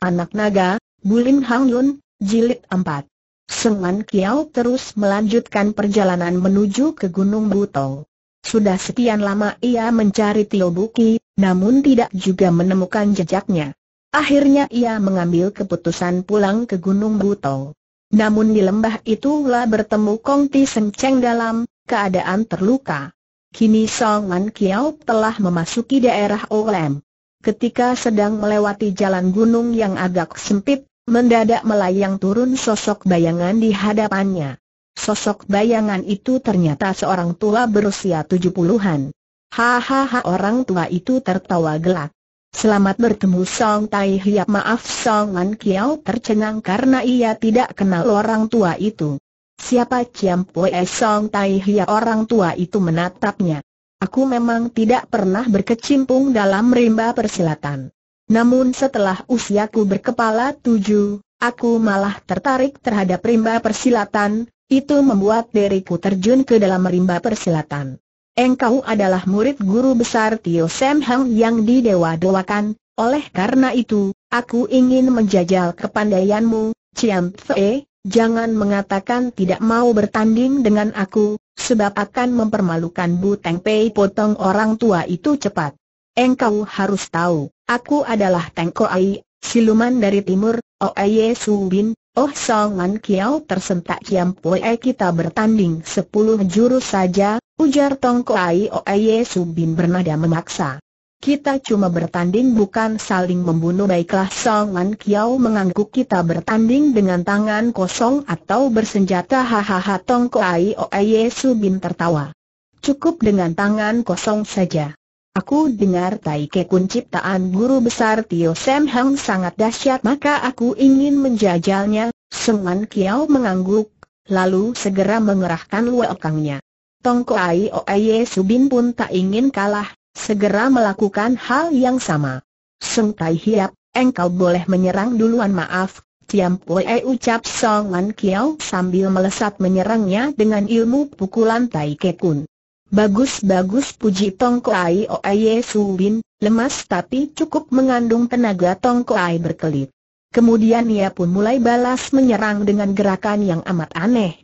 Anak Naga, Bulin Hang Yun, Jilid 4 Sengan Kiao terus melanjutkan perjalanan menuju ke Gunung Butong. Sudah sekian lama ia mencari Tio Buki, namun tidak juga menemukan jejaknya. Akhirnya ia mengambil keputusan pulang ke Gunung Butong. Namun di lembah itulah bertemu Kong Ti Cheng dalam keadaan terluka. Kini Songan Kiao telah memasuki daerah Olem ketika sedang melewati jalan gunung yang agak sempit, mendadak melayang turun sosok bayangan di hadapannya. Sosok bayangan itu ternyata seorang tua berusia tujuh puluhan. Hahaha orang tua itu tertawa gelak. Selamat bertemu Song Tai Hiap maaf Song An Kiao tercengang karena ia tidak kenal orang tua itu. Siapa Ciam Poe Song Tai Hiap orang tua itu menatapnya. Aku memang tidak pernah berkecimpung dalam rimba persilatan. Namun setelah usiaku berkepala tujuh, aku malah tertarik terhadap rimba persilatan, itu membuat diriku terjun ke dalam rimba persilatan. Engkau adalah murid guru besar Tio Sam Hang yang didewa-dewakan, oleh karena itu, aku ingin menjajal kepandaianmu, Ciam Fei. jangan mengatakan tidak mau bertanding dengan aku, sebab akan mempermalukan Bu Teng Pei potong orang tua itu cepat. Engkau harus tahu, aku adalah Teng Ai, siluman dari timur, Oh Su Bin, Oh Song An Kiao tersentak Kiam Poe kita bertanding sepuluh jurus saja, ujar Tong Ai. Oh Su Bin bernada memaksa. Kita cuma bertanding bukan saling membunuh Baiklah Song Man Kiao mengangguk kita bertanding dengan tangan kosong atau bersenjata Hahaha Tong Koai Oaye Subin tertawa Cukup dengan tangan kosong saja Aku dengar Tai Kekun ciptaan guru besar Tio Sam Hang sangat dahsyat Maka aku ingin menjajalnya Song Man Kiao mengangguk Lalu segera mengerahkan luakangnya Tong Koai Oaye Subin pun tak ingin kalah segera melakukan hal yang sama. Sung Tai Hiap, engkau boleh menyerang duluan maaf, Tiam Pue ucap Song Wan Kiao sambil melesat menyerangnya dengan ilmu pukulan Tai Kekun. Bagus-bagus puji Tong Ai. Oye Su Bin, lemas tapi cukup mengandung tenaga Tong Ai berkelit. Kemudian ia pun mulai balas menyerang dengan gerakan yang amat aneh.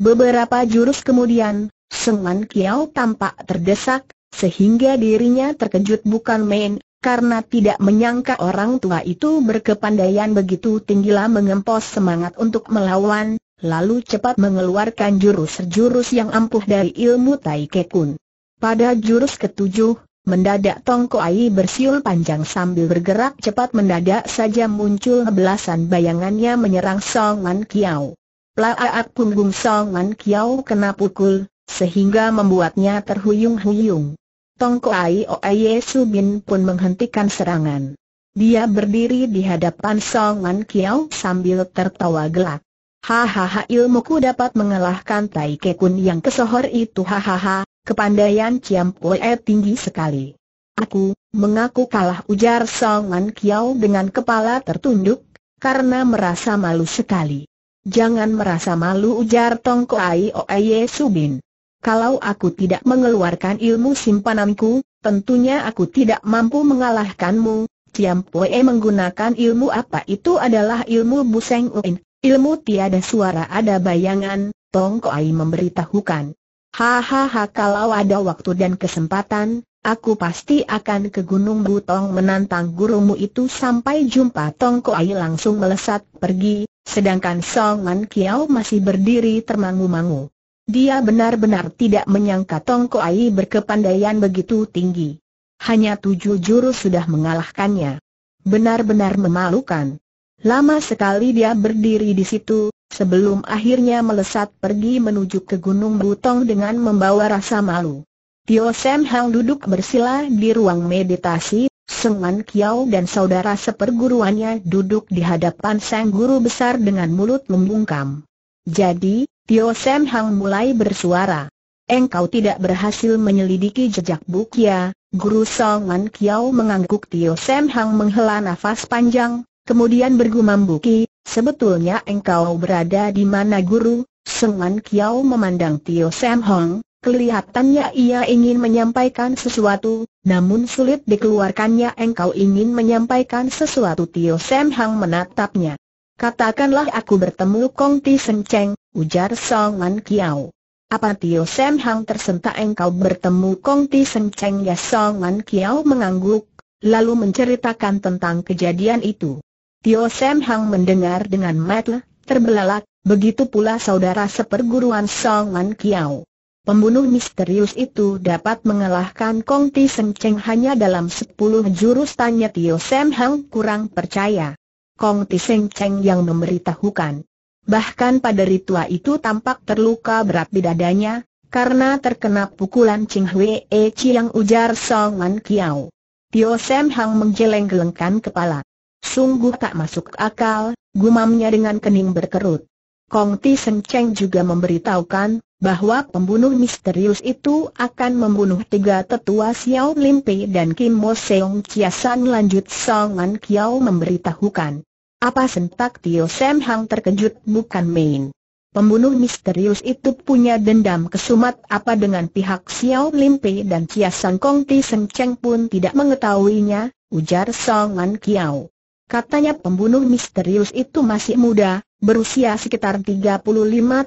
Beberapa jurus kemudian, Seng Wan Kiao tampak terdesak, sehingga dirinya terkejut bukan main, karena tidak menyangka orang tua itu berkepandaian begitu tinggilah mengempos semangat untuk melawan, lalu cepat mengeluarkan jurus-jurus yang ampuh dari ilmu Tai Kekun. Pada jurus ketujuh, mendadak Tongko Ai bersiul panjang sambil bergerak cepat mendadak saja muncul belasan bayangannya menyerang Song Man Kiao. Plaat punggung Song Man Kiao kena pukul, sehingga membuatnya terhuyung-huyung. Tongko Aioye Subin pun menghentikan serangan. Dia berdiri di hadapan Songan Kiao sambil tertawa gelak. Hahaha ilmu ku dapat mengalahkan Tai Kekun yang kesohor itu hahaha, kepandaian Ciam Pue tinggi sekali. Aku, mengaku kalah ujar Songan Kiao dengan kepala tertunduk, karena merasa malu sekali. Jangan merasa malu ujar Tongko Aioye Subin. Kalau aku tidak mengeluarkan ilmu simpananku, tentunya aku tidak mampu mengalahkanmu. Ciam Pue menggunakan ilmu apa itu adalah ilmu Buseng Uin, ilmu tiada suara ada bayangan, Tong Koai memberitahukan. Hahaha kalau ada waktu dan kesempatan, aku pasti akan ke Gunung Butong menantang gurumu itu sampai jumpa Tong Koai langsung melesat pergi, sedangkan Song An Kiao masih berdiri termangu-mangu. Dia benar-benar tidak menyangka Tongko Ai berkepandaian begitu tinggi. Hanya tujuh jurus sudah mengalahkannya. Benar-benar memalukan. Lama sekali dia berdiri di situ, sebelum akhirnya melesat pergi menuju ke Gunung Butong dengan membawa rasa malu. Tio Sam Hang duduk bersila di ruang meditasi, Seng Man Kiao dan saudara seperguruannya duduk di hadapan sang guru besar dengan mulut membungkam. Jadi, Tio Sam Hang mulai bersuara. Engkau tidak berhasil menyelidiki jejak Bukia, Guru Songan Kiao mengangguk Tio Sam Hang menghela nafas panjang, kemudian bergumam Buki, sebetulnya engkau berada di mana Guru? Songan Kiao memandang Tio Sam Hang. Kelihatannya ia ingin menyampaikan sesuatu, namun sulit dikeluarkannya engkau ingin menyampaikan sesuatu Tio Sam Hang menatapnya. Katakanlah aku bertemu Kong Ti Sen Cheng, ujar Song Man Kiao. Apa Tio Sam Hang tersentak engkau bertemu Kong Ti Seng Cheng Ya Song Man Kiao mengangguk, lalu menceritakan tentang kejadian itu. Tio Sam Hang mendengar dengan mata terbelalak, begitu pula saudara seperguruan Song Man Kiao. Pembunuh misterius itu dapat mengalahkan Kong Ti Seng Cheng hanya dalam sepuluh jurus tanya Tio Sam Hang kurang percaya. Kong Ti Seng Cheng yang memberitahukan Bahkan pada ritual itu tampak terluka berat di dadanya, karena terkena pukulan Ching Hwee "Yang ujar Song Wan Kiao. Tio Sam Hang menggeleng-gelengkan kepala. Sungguh tak masuk akal, gumamnya dengan kening berkerut. Kong Ti Seng Cheng juga memberitahukan bahwa pembunuh misterius itu akan membunuh tiga tetua Xiao Limpi dan Kim Mo Seong Chia San lanjut Song Wan Kiao memberitahukan. Apa sentak Tio Sam Hang terkejut bukan main. Pembunuh misterius itu punya dendam kesumat apa dengan pihak Xiao Pei dan Chia Sangkong Kong Ti Seng Cheng pun tidak mengetahuinya, ujar Song An Kiao. Katanya pembunuh misterius itu masih muda, berusia sekitar 35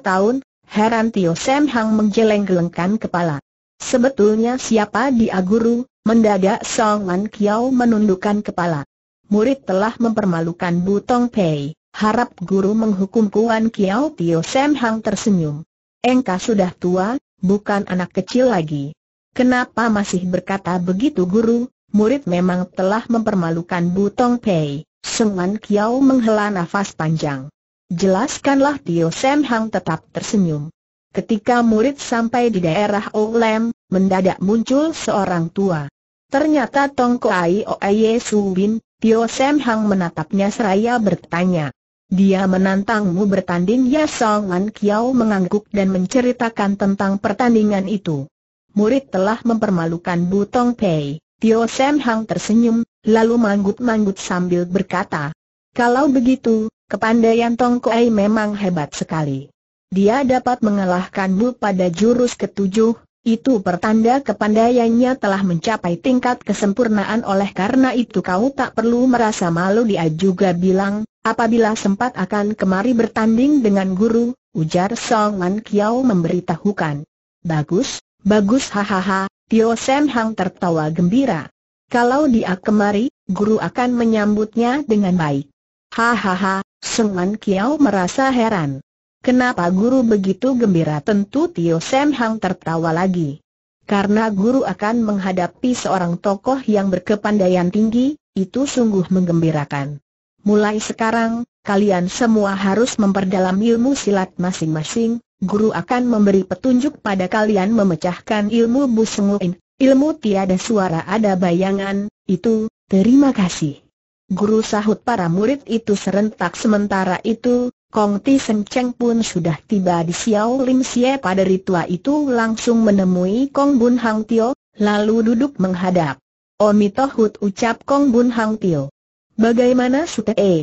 tahun, heran Tio Sam Hang menjeleng gelengkan kepala. Sebetulnya siapa dia guru? Mendadak Song An Kiao menundukkan kepala murid telah mempermalukan Butong Pei, harap guru menghukum Kuan Kiao Tio Sam Hang tersenyum. Engkau sudah tua, bukan anak kecil lagi. Kenapa masih berkata begitu guru? Murid memang telah mempermalukan Butong Pei. Sengan Kiao menghela nafas panjang. Jelaskanlah Tio Sam Hang tetap tersenyum. Ketika murid sampai di daerah Olem, mendadak muncul seorang tua. Ternyata Tong Ai Oye Su Bin, Tio Sam Hang menatapnya seraya bertanya. Dia menantangmu bertanding Ya Song An Kiao mengangguk dan menceritakan tentang pertandingan itu. Murid telah mempermalukan Butong Pei. Tio Sam Hang tersenyum, lalu manggut-manggut sambil berkata, Kalau begitu, kepandaian Tong Kuei memang hebat sekali. Dia dapat mengalahkanmu pada jurus ketujuh, itu pertanda kepandaiannya telah mencapai tingkat kesempurnaan oleh karena itu kau tak perlu merasa malu dia juga bilang, apabila sempat akan kemari bertanding dengan guru, ujar Song Wan Kiao memberitahukan. Bagus, bagus hahaha, Tio Sam Hang tertawa gembira. Kalau dia kemari, guru akan menyambutnya dengan baik. Hahaha, Song Wan Kiao merasa heran. Kenapa guru begitu gembira tentu Tio Sam Hang tertawa lagi. Karena guru akan menghadapi seorang tokoh yang berkepandaian tinggi, itu sungguh menggembirakan. Mulai sekarang, kalian semua harus memperdalam ilmu silat masing-masing, guru akan memberi petunjuk pada kalian memecahkan ilmu busenguin, ilmu tiada suara ada bayangan, itu, terima kasih. Guru sahut para murid itu serentak sementara itu, Kong Ti Cheng pun sudah tiba di Xiao Lim Xie pada ritual itu langsung menemui Kong Bun Hang Tio, lalu duduk menghadap. Omitohut oh, ucap Kong Bun Hang Tio. Bagaimana Te? Eh,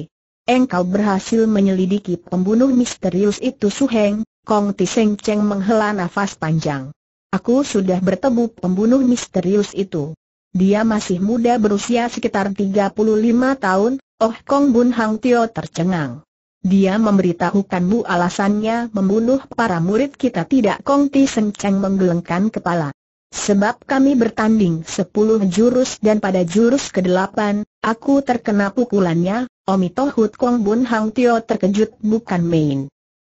engkau berhasil menyelidiki pembunuh misterius itu Suheng, Kong Ti Cheng menghela nafas panjang. Aku sudah bertemu pembunuh misterius itu. Dia masih muda berusia sekitar 35 tahun, Oh Kong Bun Hang Tio tercengang. Dia memberitahukanmu alasannya membunuh para murid kita tidak Kongti Senceng menggelengkan kepala. Sebab kami bertanding sepuluh jurus dan pada jurus ke delapan, aku terkena pukulannya, Omito Hut Kong Bun Hang Tio terkejut bukan main.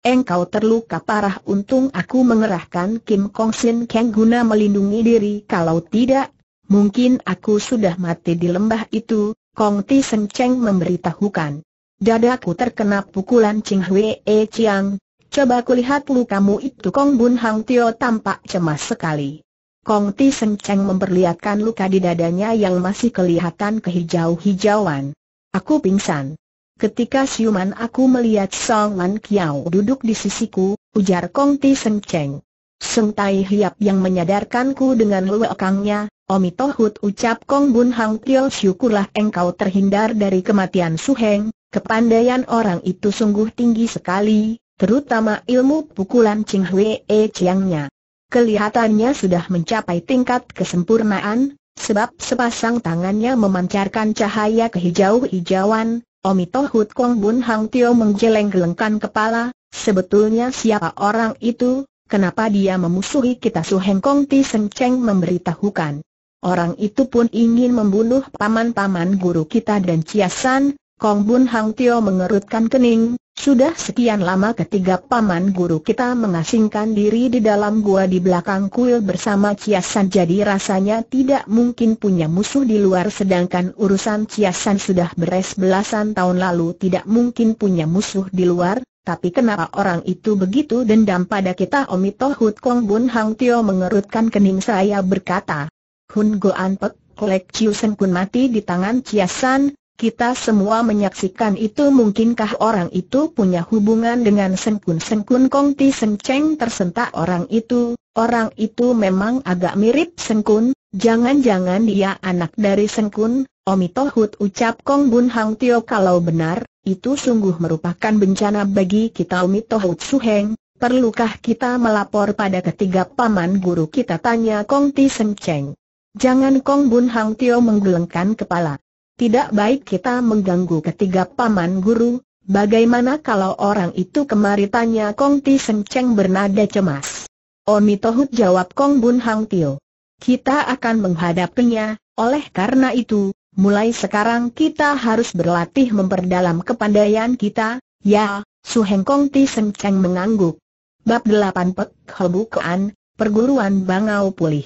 Engkau terluka parah untung aku mengerahkan Kim Kong Sin Kang guna melindungi diri kalau tidak, mungkin aku sudah mati di lembah itu, Kong Ti Cheng memberitahukan. Dadaku terkena pukulan Ching Hwee Chiang. Coba kulihat lukamu itu Kong Bun Hang Tio tampak cemas sekali. Kong Ti Seng Cheng memperlihatkan luka di dadanya yang masih kelihatan kehijau-hijauan. Aku pingsan. Ketika siuman aku melihat Song Man Kiao duduk di sisiku, ujar Kong Ti Seng Cheng. Seng Tai Hiap yang menyadarkanku dengan luekangnya, Tohut ucap Kong Bun Hang Tio syukurlah engkau terhindar dari kematian Su Heng, Kepandaian orang itu sungguh tinggi sekali, terutama ilmu pukulan Ching Hwee Chiangnya. Kelihatannya sudah mencapai tingkat kesempurnaan, sebab sepasang tangannya memancarkan cahaya kehijau-hijauan, Omi Tohut Kong Bun Hang Tio menggeleng-gelengkan kepala, sebetulnya siapa orang itu, kenapa dia memusuhi kita Su Heng Kong Ti Seng Cheng memberitahukan. Orang itu pun ingin membunuh paman-paman guru kita dan Ciasan, Kong Bun Hang Tio mengerutkan kening, sudah sekian lama ketiga paman guru kita mengasingkan diri di dalam gua di belakang kuil bersama Ciasan jadi rasanya tidak mungkin punya musuh di luar sedangkan urusan Ciasan sudah beres belasan tahun lalu tidak mungkin punya musuh di luar, tapi kenapa orang itu begitu dendam pada kita Omitohut Tohut Kong Bun Hang Tio mengerutkan kening saya berkata, Hun Goan Pek, Lek Chiu Sen pun mati di tangan Ciasan, kita semua menyaksikan itu mungkinkah orang itu punya hubungan dengan Senkun Senkun Kong Ti Sen Cheng tersentak orang itu, orang itu memang agak mirip Senkun, jangan-jangan dia anak dari Senkun, Omitohut ucap Kong Bun Hang Tio kalau benar, itu sungguh merupakan bencana bagi kita Omitohut Suheng, perlukah kita melapor pada ketiga paman guru kita tanya Kong Ti Sen Cheng. Jangan Kong Bun Hang Tio menggelengkan kepala tidak baik kita mengganggu ketiga paman guru, bagaimana kalau orang itu kemari tanya Kong Ti Seng Cheng bernada cemas. Omi Tohut jawab Kong Bun Hang Tio. Kita akan menghadapinya, oleh karena itu, mulai sekarang kita harus berlatih memperdalam kepandaian kita, ya, Su Heng Kong Ti Seng Cheng mengangguk. Bab 8 Pek Kean, Perguruan Bangau Pulih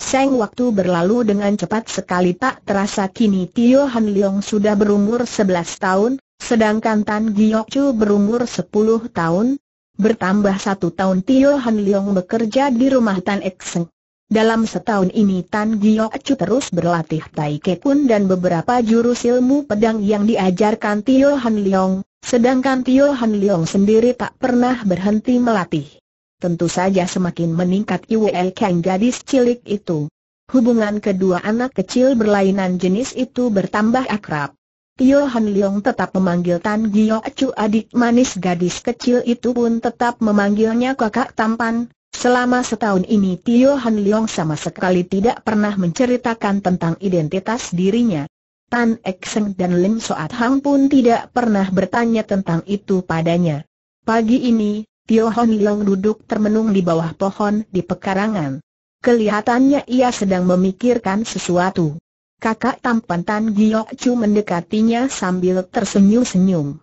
Seng waktu berlalu dengan cepat sekali tak terasa kini Tio Han Leong sudah berumur 11 tahun, sedangkan Tan Giok Chu berumur 10 tahun. Bertambah satu tahun Tio Han Leong bekerja di rumah Tan Ek Seng. Dalam setahun ini Tan Giok Chu terus berlatih Tai Ke Kun dan beberapa jurus ilmu pedang yang diajarkan Tio Han Leong, sedangkan Tio Han Leong sendiri tak pernah berhenti melatih tentu saja semakin meningkat iwl Kang gadis cilik itu. Hubungan kedua anak kecil berlainan jenis itu bertambah akrab. Tio Han Leong tetap memanggil Tan Gio Chu adik manis gadis kecil itu pun tetap memanggilnya kakak tampan. Selama setahun ini Tio Han Leong sama sekali tidak pernah menceritakan tentang identitas dirinya. Tan Ek Seng dan Lim Soat Hang pun tidak pernah bertanya tentang itu padanya. Pagi ini, Tio Leong duduk termenung di bawah pohon di pekarangan. Kelihatannya ia sedang memikirkan sesuatu. Kakak tampan Tan Giok Chu mendekatinya sambil tersenyum-senyum.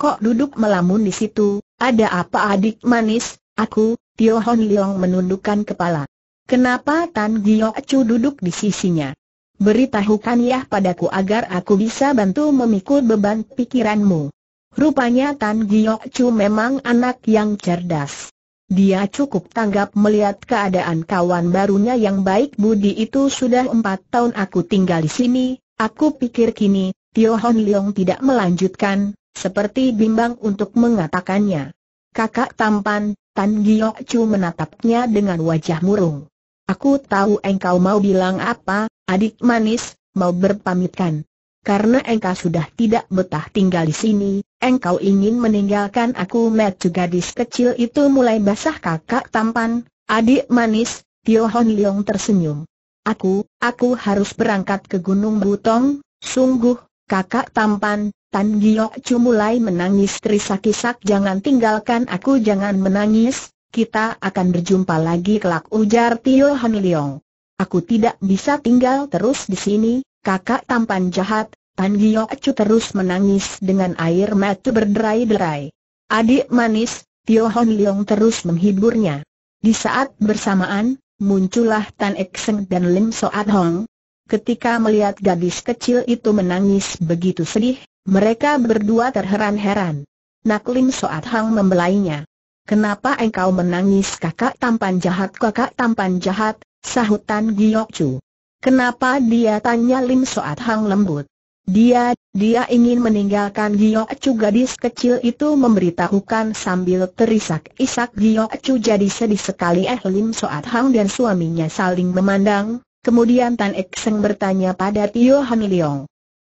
Kok duduk melamun di situ, ada apa adik manis, aku, Tio Hon Leong menundukkan kepala. Kenapa Tan Giok Chu duduk di sisinya? Beritahukan ya padaku agar aku bisa bantu memikul beban pikiranmu. Rupanya Tan Giok Chu memang anak yang cerdas. Dia cukup tanggap melihat keadaan kawan barunya yang baik Budi itu sudah empat tahun aku tinggal di sini, aku pikir kini, Tio Hon Leong tidak melanjutkan, seperti bimbang untuk mengatakannya. Kakak tampan, Tan Giok Chu menatapnya dengan wajah murung. Aku tahu engkau mau bilang apa, adik manis, mau berpamitkan karena engkau sudah tidak betah tinggal di sini, engkau ingin meninggalkan aku juga di kecil itu mulai basah kakak tampan, adik manis, Tio Hon Leong tersenyum. Aku, aku harus berangkat ke Gunung Butong, sungguh, kakak tampan, Tan Giok Chu mulai menangis terisak-isak jangan tinggalkan aku jangan menangis, kita akan berjumpa lagi kelak ujar Tio Hon Leong. Aku tidak bisa tinggal terus di sini, kakak tampan jahat, Tan Chu terus menangis dengan air mata berderai-derai. Adik manis, Tio Hon Leong terus menghiburnya. Di saat bersamaan, muncullah Tan Ek Seng dan Lim Soat Hong. Ketika melihat gadis kecil itu menangis begitu sedih, mereka berdua terheran-heran. Nak Lim Soat Hong membelainya. Kenapa engkau menangis kakak tampan jahat kakak tampan jahat, sahutan Chu. Kenapa dia tanya Lim Soat Hang lembut? Dia, dia ingin meninggalkan Giok Chu gadis kecil itu memberitahukan sambil terisak-isak Giok Chu jadi sedih sekali eh Lim Soat Hang dan suaminya saling memandang, kemudian Tan Ek Seng bertanya pada Tio Han Leong.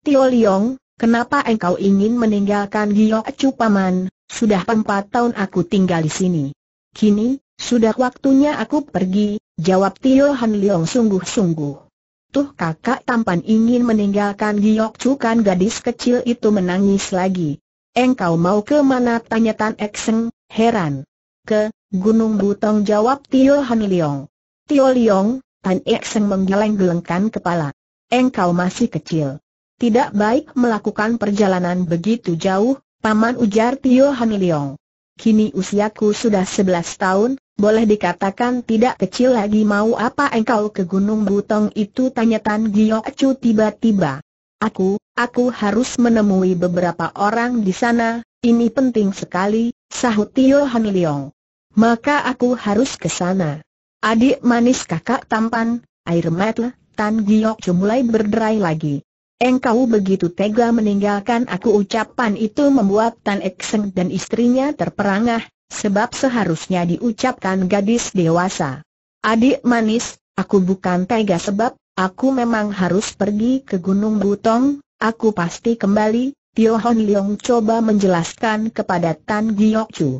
Tio Leong, kenapa engkau ingin meninggalkan Giok Chu paman, sudah empat tahun aku tinggal di sini. Kini, sudah waktunya aku pergi, jawab Tio Han Leong sungguh-sungguh. Tuh kakak tampan ingin meninggalkan Giok Cukan gadis kecil itu menangis lagi. Engkau mau ke mana? Tanya Tan Ekseng, heran. Ke, Gunung Butong jawab Tio Han Leong. Tio Leong, Tan Ekseng menggeleng-gelengkan kepala. Engkau masih kecil. Tidak baik melakukan perjalanan begitu jauh, paman ujar Tio Han Leong. Kini usiaku sudah 11 tahun, boleh dikatakan tidak kecil lagi mau apa engkau ke Gunung Butong itu tanya Tan Giok Chu tiba-tiba. Aku, aku harus menemui beberapa orang di sana, ini penting sekali, sahut Tio Han Leong. Maka aku harus ke sana. Adik manis kakak tampan, air mata, Tan Giok Chu mulai berderai lagi. Engkau begitu tega meninggalkan aku ucapan itu membuat Tan Ekseng dan istrinya terperangah, sebab seharusnya diucapkan gadis dewasa. Adik manis, aku bukan tega sebab, aku memang harus pergi ke Gunung Butong, aku pasti kembali, Tio Hon Leong coba menjelaskan kepada Tan Giok Chu.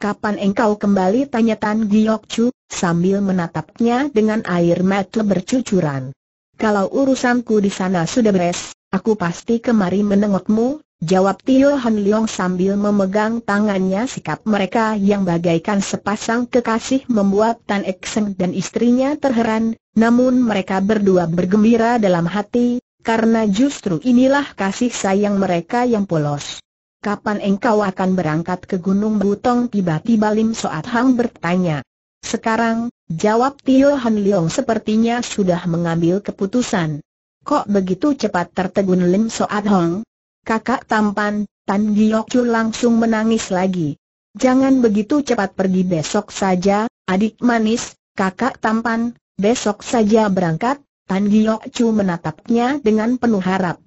Kapan engkau kembali tanya Tan Giok Chu, sambil menatapnya dengan air mata bercucuran. Kalau urusanku di sana sudah beres, aku pasti kemari menengokmu, Jawab Tio Han Leong sambil memegang tangannya sikap mereka yang bagaikan sepasang kekasih membuat Tan Ek Seng dan istrinya terheran, namun mereka berdua bergembira dalam hati, karena justru inilah kasih sayang mereka yang polos. Kapan engkau akan berangkat ke Gunung Butong? Tiba-tiba Lim Soat Hang bertanya. Sekarang, jawab Tio Han Leong sepertinya sudah mengambil keputusan. Kok begitu cepat tertegun Lim Soat Hang? Kakak tampan, Tan Giokju langsung menangis lagi. Jangan begitu cepat pergi besok saja, adik manis, kakak tampan, besok saja berangkat, Tan Giokju menatapnya dengan penuh harap.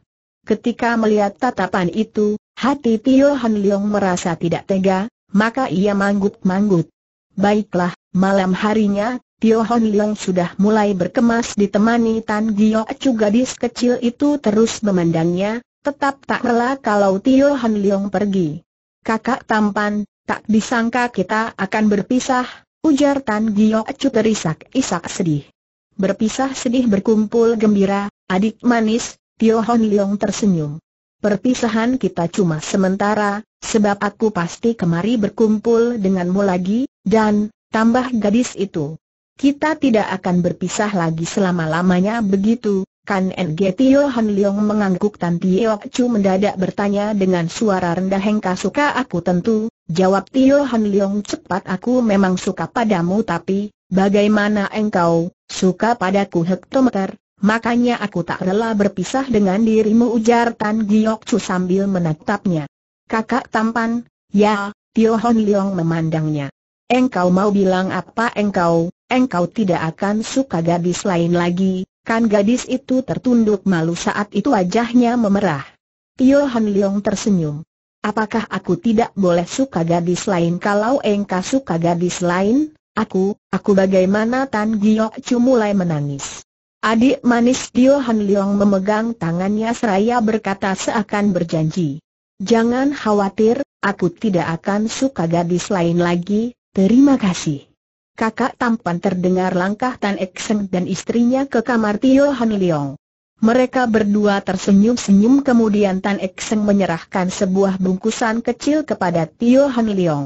Ketika melihat tatapan itu, hati Tio Han Leong merasa tidak tega, maka ia manggut-manggut. Baiklah, malam harinya, Tio Han Leong sudah mulai berkemas ditemani Tan Giok Chu gadis kecil itu terus memandangnya, tetap tak rela kalau Tio Han Leong pergi. Kakak tampan, tak disangka kita akan berpisah, ujar Tan Gio Acu terisak-isak sedih. Berpisah sedih berkumpul gembira, adik manis, Tio Han Leong tersenyum. Perpisahan kita cuma sementara, sebab aku pasti kemari berkumpul denganmu lagi, dan, tambah gadis itu. Kita tidak akan berpisah lagi selama-lamanya begitu, Kan tio Han Leong mengangguk Tan Tio Chu mendadak bertanya dengan suara rendah Hengka suka aku tentu, jawab Tio Han Leong cepat aku memang suka padamu tapi, bagaimana engkau, suka padaku hektometer, makanya aku tak rela berpisah dengan dirimu ujar Tan Giok Chu sambil menatapnya. Kakak tampan, ya, Tio Han Leong memandangnya. Engkau mau bilang apa engkau, engkau tidak akan suka gadis lain lagi, Kan gadis itu tertunduk malu saat itu wajahnya memerah. Tio Han Leong tersenyum. Apakah aku tidak boleh suka gadis lain kalau engkau suka gadis lain? Aku, aku bagaimana Tan Giok Chu mulai menangis. Adik manis Tio Han Leong memegang tangannya seraya berkata seakan berjanji. Jangan khawatir, aku tidak akan suka gadis lain lagi, terima kasih kakak tampan terdengar langkah Tan Ekseng dan istrinya ke kamar Tio Han Leong. Mereka berdua tersenyum-senyum kemudian Tan Ekseng menyerahkan sebuah bungkusan kecil kepada Tio Han Leong.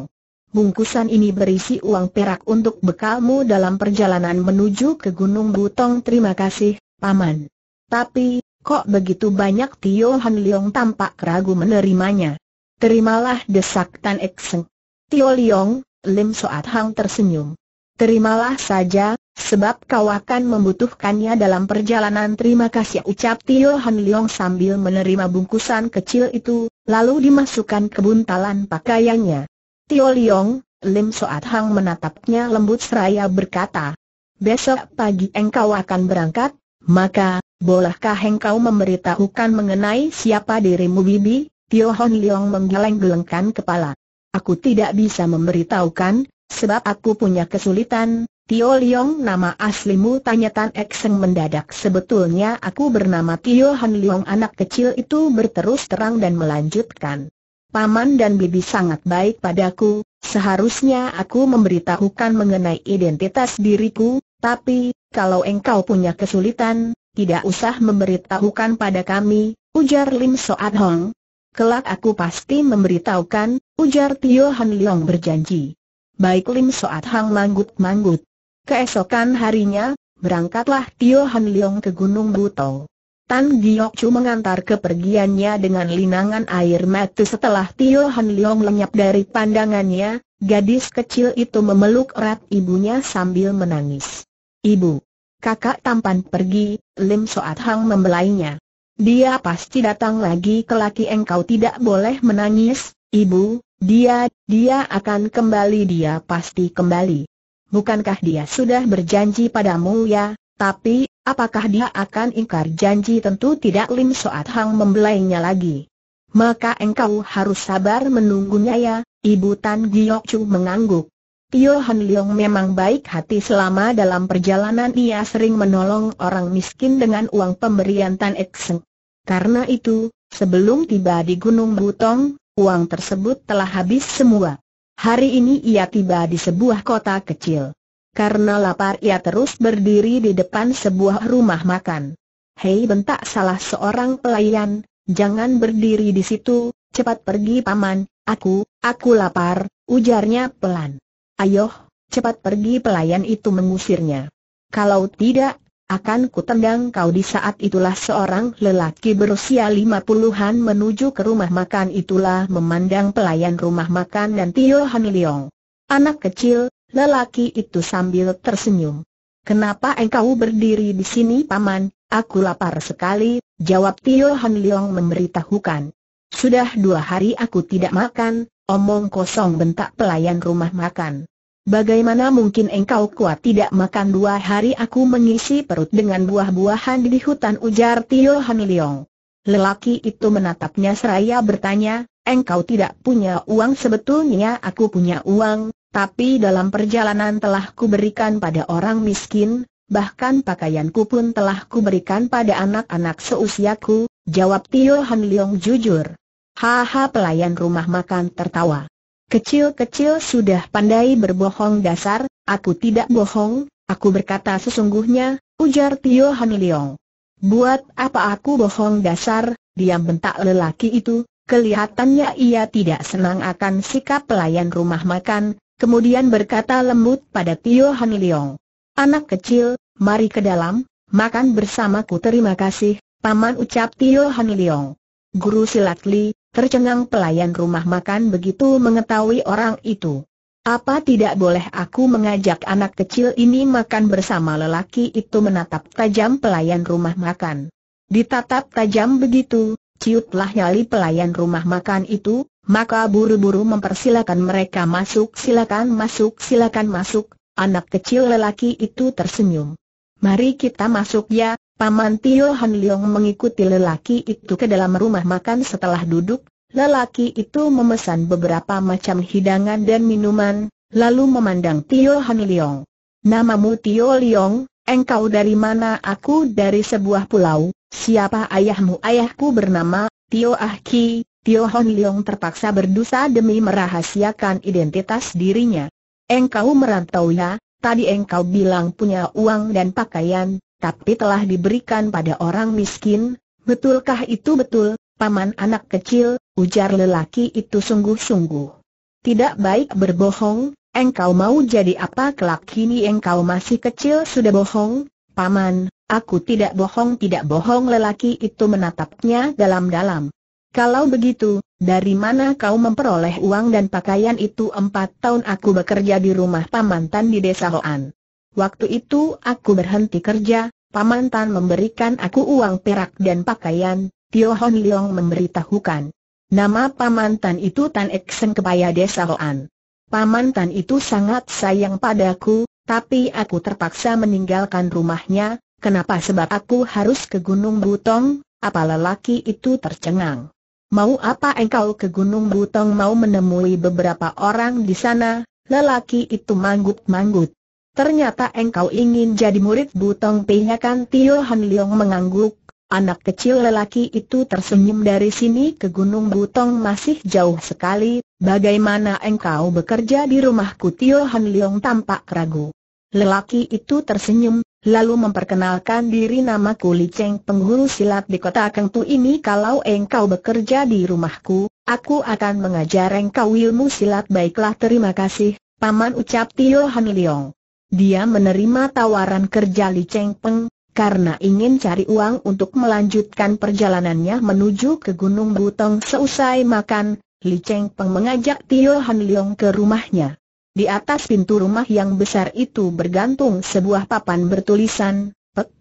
Bungkusan ini berisi uang perak untuk bekalmu dalam perjalanan menuju ke Gunung Butong terima kasih, Paman. Tapi, kok begitu banyak Tio Han Leong tampak ragu menerimanya. Terimalah desak Tan Ekseng. Tio Leong, Lim Soat Hang tersenyum terimalah saja, sebab kau akan membutuhkannya dalam perjalanan terima kasih ucap Tio Han Leong sambil menerima bungkusan kecil itu, lalu dimasukkan ke buntalan pakaiannya. Tio Leong, Lim Soat Hang menatapnya lembut seraya berkata, Besok pagi engkau akan berangkat, maka, bolehkah engkau memberitahukan mengenai siapa dirimu bibi? Tio Han Leong menggeleng-gelengkan kepala. Aku tidak bisa memberitahukan, Sebab aku punya kesulitan, Tio Liong nama aslimu tanya Tan Ek Seng mendadak sebetulnya aku bernama Tio Han Liong anak kecil itu berterus terang dan melanjutkan. Paman dan bibi sangat baik padaku, seharusnya aku memberitahukan mengenai identitas diriku, tapi, kalau engkau punya kesulitan, tidak usah memberitahukan pada kami, ujar Lim Soat Hong. Kelak aku pasti memberitahukan, ujar Tio Han Liong berjanji baik Lim Soat Hang manggut-manggut. Keesokan harinya, berangkatlah Tio Han Leong ke Gunung Buto. Tan Giok Chu mengantar kepergiannya dengan linangan air mata setelah Tio Han Leong lenyap dari pandangannya, gadis kecil itu memeluk erat ibunya sambil menangis. Ibu, kakak tampan pergi, Lim Soat Hang membelainya. Dia pasti datang lagi ke laki engkau tidak boleh menangis, ibu, dia, dia akan kembali dia pasti kembali. Bukankah dia sudah berjanji padamu ya, tapi, apakah dia akan ingkar janji tentu tidak Lim Soat Hang membelainya lagi. Maka engkau harus sabar menunggunya ya, Ibu Tan Giyok Chu mengangguk. Tio Han Leong memang baik hati selama dalam perjalanan ia sering menolong orang miskin dengan uang pemberian Tan Seng. Karena itu, sebelum tiba di Gunung Butong, Uang tersebut telah habis semua. Hari ini ia tiba di sebuah kota kecil. Karena lapar ia terus berdiri di depan sebuah rumah makan. Hei bentak salah seorang pelayan, jangan berdiri di situ, cepat pergi paman, aku, aku lapar, ujarnya pelan. Ayo, cepat pergi pelayan itu mengusirnya. Kalau tidak, akan kutendang kau di saat itulah seorang lelaki berusia lima puluhan menuju ke rumah makan itulah memandang pelayan rumah makan dan Tio Han Leong. Anak kecil, lelaki itu sambil tersenyum. Kenapa engkau berdiri di sini paman? Aku lapar sekali, jawab Tio Han Leong memberitahukan. Sudah dua hari aku tidak makan, omong kosong bentak pelayan rumah makan. Bagaimana mungkin engkau kuat tidak makan dua hari aku mengisi perut dengan buah-buahan di hutan ujar Tio Haniliong. Lelaki itu menatapnya seraya bertanya, engkau tidak punya uang sebetulnya aku punya uang, tapi dalam perjalanan telah kuberikan pada orang miskin, bahkan pakaianku pun telah kuberikan pada anak-anak seusiaku, jawab Tio Haniliong jujur. Haha pelayan rumah makan tertawa. Kecil-kecil sudah pandai berbohong dasar, aku tidak bohong, aku berkata sesungguhnya, ujar Tio Han Leong. Buat apa aku bohong dasar, dia bentak lelaki itu, kelihatannya ia tidak senang akan sikap pelayan rumah makan, kemudian berkata lembut pada Tio Han Leong. Anak kecil, mari ke dalam, makan bersamaku terima kasih, paman ucap Tio Han Leong. Guru Silatli. Tercengang pelayan rumah makan begitu mengetahui orang itu. Apa tidak boleh aku mengajak anak kecil ini makan bersama lelaki itu menatap tajam pelayan rumah makan. Ditatap tajam begitu, ciutlah nyali pelayan rumah makan itu, maka buru-buru mempersilakan mereka masuk silakan masuk silakan masuk, anak kecil lelaki itu tersenyum. Mari kita masuk ya, Paman Tio Han Leong mengikuti lelaki itu ke dalam rumah makan setelah duduk, lelaki itu memesan beberapa macam hidangan dan minuman, lalu memandang Tio Han Leong. Namamu Tio Leong, engkau dari mana aku dari sebuah pulau, siapa ayahmu ayahku bernama, Tio Ah Ki, Tio Han Leong terpaksa berdosa demi merahasiakan identitas dirinya. Engkau merantau ya, tadi engkau bilang punya uang dan pakaian, tapi telah diberikan pada orang miskin, betulkah itu betul, paman anak kecil, ujar lelaki itu sungguh-sungguh. Tidak baik berbohong, engkau mau jadi apa kelak kini engkau masih kecil sudah bohong, paman, aku tidak bohong tidak bohong lelaki itu menatapnya dalam-dalam. Kalau begitu, dari mana kau memperoleh uang dan pakaian itu empat tahun aku bekerja di rumah paman tadi di desa Hoan. Waktu itu aku berhenti kerja, Paman Tan memberikan aku uang perak dan pakaian, Tio Hon Leong memberitahukan. Nama Paman Tan itu Tan Ekseng Kebaya Desa Hoan. Paman Tan itu sangat sayang padaku, tapi aku terpaksa meninggalkan rumahnya, kenapa sebab aku harus ke Gunung Butong, apa lelaki itu tercengang. Mau apa engkau ke Gunung Butong mau menemui beberapa orang di sana, lelaki itu manggut-manggut. Ternyata engkau ingin jadi murid Butong Pihakan Tio Han Leong mengangguk. Anak kecil lelaki itu tersenyum dari sini ke Gunung Butong masih jauh sekali, bagaimana engkau bekerja di rumahku Tio Han Leong tampak ragu. Lelaki itu tersenyum, lalu memperkenalkan diri namaku Li Cheng penghulu silat di kota Kengtu ini kalau engkau bekerja di rumahku, aku akan mengajar engkau ilmu silat baiklah terima kasih, Paman ucap Tio Han Leong. Dia menerima tawaran kerja Li Cheng Peng, karena ingin cari uang untuk melanjutkan perjalanannya menuju ke Gunung Butong seusai makan, Li Cheng Peng mengajak Tio Han Leong ke rumahnya. Di atas pintu rumah yang besar itu bergantung sebuah papan bertulisan, Pek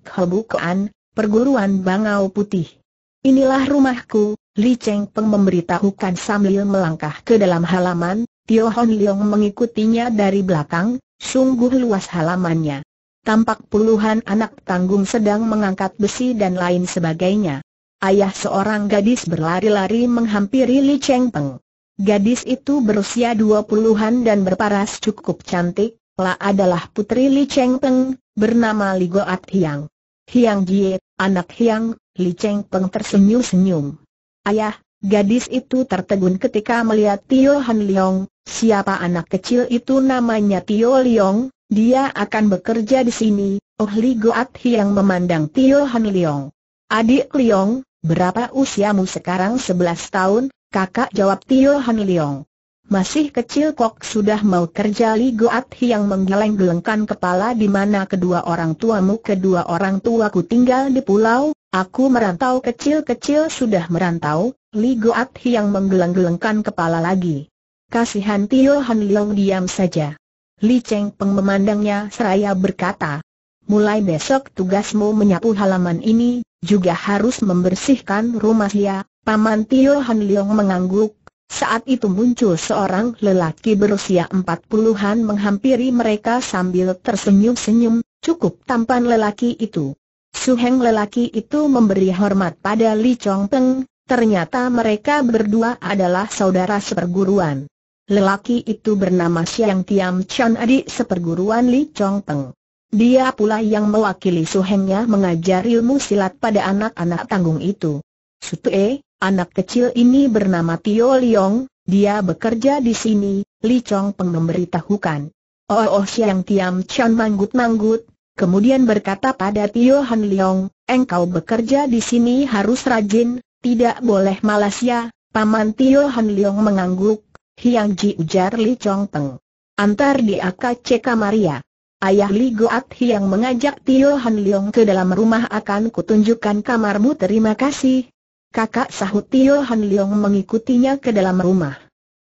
Perguruan Bangau Putih. Inilah rumahku, Li Cheng Peng memberitahukan sambil melangkah ke dalam halaman, Tio Han Leong mengikutinya dari belakang, Sungguh luas halamannya. Tampak puluhan anak tanggung sedang mengangkat besi dan lain sebagainya. Ayah seorang gadis berlari-lari menghampiri Li Cheng Peng. Gadis itu berusia dua puluhan dan berparas cukup cantik, La adalah putri Li Cheng Peng, bernama Li Goat Hiang. Hiang Jie, anak Hiang, Li Cheng Peng tersenyum-senyum. Ayah, Gadis itu tertegun ketika melihat Tio Han Leong, siapa anak kecil itu namanya Tio Leong, dia akan bekerja di sini, Oh Li Goat yang memandang Tio Han Leong. Adik Leong, berapa usiamu sekarang 11 tahun, kakak jawab Tio Han Leong. Masih kecil kok sudah mau kerja Li Goat yang menggeleng-gelengkan kepala di mana kedua orang tuamu kedua orang tuaku tinggal di pulau, aku merantau kecil-kecil sudah merantau, Li Goat yang menggeleng-gelengkan kepala lagi. Kasihan Tio Han diam saja. Li Cheng Peng memandangnya seraya berkata, Mulai besok tugasmu menyapu halaman ini, juga harus membersihkan rumah ya. Paman Tio Han Leong mengangguk, saat itu muncul seorang lelaki berusia empat puluhan menghampiri mereka sambil tersenyum-senyum, cukup tampan lelaki itu. Suheng lelaki itu memberi hormat pada Li Chong Peng, Ternyata mereka berdua adalah saudara seperguruan. Lelaki itu bernama Siang Tiam Chan adik seperguruan Li Chong Peng. Dia pula yang mewakili suhengnya mengajar ilmu silat pada anak-anak tanggung itu. Sutu E, anak kecil ini bernama Tio Liong, dia bekerja di sini, Li Chong Peng memberitahukan. Oh, oh Siang Tiam Chan manggut-manggut, kemudian berkata pada Tio Han Liong, engkau bekerja di sini harus rajin, tidak boleh malas ya, Paman Tio Han Leong mengangguk, Hiang Ji ujar Li Chong Teng. Antar di AKC Kamaria. Ayah Li Goat Hiang mengajak Tio Han Leong ke dalam rumah akan kutunjukkan kamarmu terima kasih. Kakak sahut Tio Han Leong mengikutinya ke dalam rumah.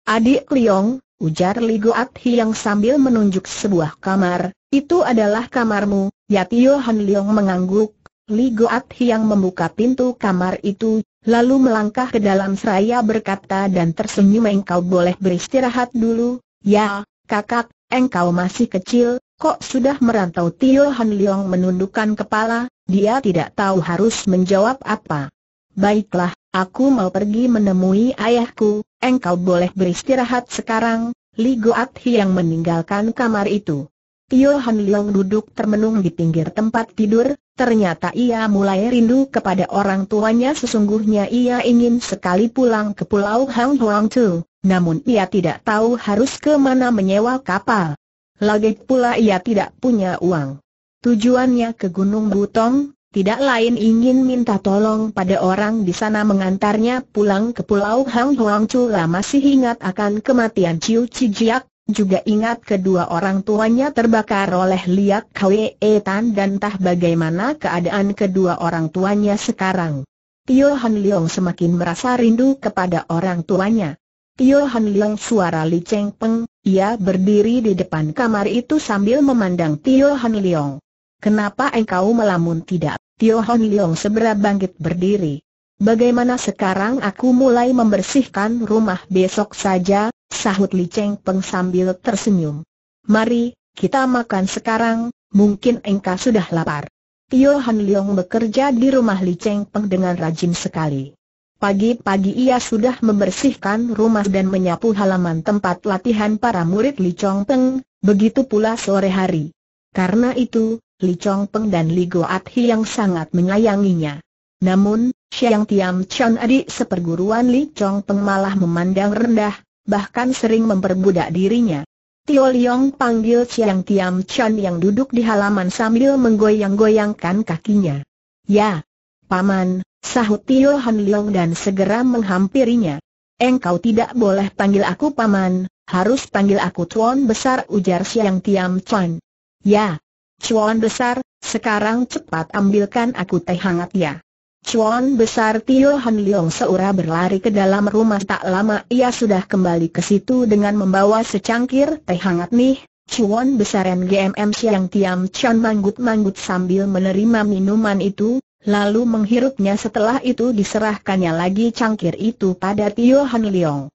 Adik Leong, ujar Li Goat Hiang sambil menunjuk sebuah kamar, itu adalah kamarmu, ya Tio Han Leong mengangguk. Li Goat Hiang membuka pintu kamar itu, lalu melangkah ke dalam seraya berkata dan tersenyum engkau boleh beristirahat dulu, ya, kakak, engkau masih kecil, kok sudah merantau Tio Han Leong menundukkan kepala, dia tidak tahu harus menjawab apa. Baiklah, aku mau pergi menemui ayahku, engkau boleh beristirahat sekarang, Li Goat hiang meninggalkan kamar itu. Tio Han Leong duduk termenung di pinggir tempat tidur, Ternyata ia mulai rindu kepada orang tuanya sesungguhnya ia ingin sekali pulang ke pulau Hang Huang Tu, namun ia tidak tahu harus ke mana menyewa kapal. Lagi pula ia tidak punya uang. Tujuannya ke Gunung Butong, tidak lain ingin minta tolong pada orang di sana mengantarnya pulang ke pulau Hang Huang Tu lah masih ingat akan kematian Ciu Cijiak, juga ingat kedua orang tuanya terbakar oleh liak Kwe Tan dan tah bagaimana keadaan kedua orang tuanya sekarang. Tio Han Leong semakin merasa rindu kepada orang tuanya. Tio Han Leong suara Li Cheng Peng, ia berdiri di depan kamar itu sambil memandang Tio Han Leong. Kenapa engkau melamun tidak? Tio Han Leong segera bangkit berdiri. Bagaimana sekarang aku mulai membersihkan rumah besok saja, Sahut Li Cheng Peng sambil tersenyum. Mari, kita makan sekarang, mungkin engkau sudah lapar. Tio Han Leong bekerja di rumah Li Cheng Peng dengan rajin sekali. Pagi-pagi ia sudah membersihkan rumah dan menyapu halaman tempat latihan para murid Li Chong Peng, begitu pula sore hari. Karena itu, Li Chong Peng dan Li Go At Hi yang sangat menyayanginya. Namun, Xiang Tiam Chan adik seperguruan Li Chong Peng malah memandang rendah, bahkan sering memperbudak dirinya. Tio Liong panggil Chiang Tiam Chan yang duduk di halaman sambil menggoyang-goyangkan kakinya. Ya, Paman, sahut Tio Han Liong dan segera menghampirinya. Engkau tidak boleh panggil aku Paman, harus panggil aku Tuan Besar ujar Chiang Tiam Chan. Ya, Tuan Besar, sekarang cepat ambilkan aku teh hangat ya. Chuan besar Tio Han Leong seura berlari ke dalam rumah tak lama ia sudah kembali ke situ dengan membawa secangkir teh hangat nih. Chuan besar NGMM Siang Tiam Chan manggut-manggut sambil menerima minuman itu, lalu menghirupnya setelah itu diserahkannya lagi cangkir itu pada Tio Han Leong.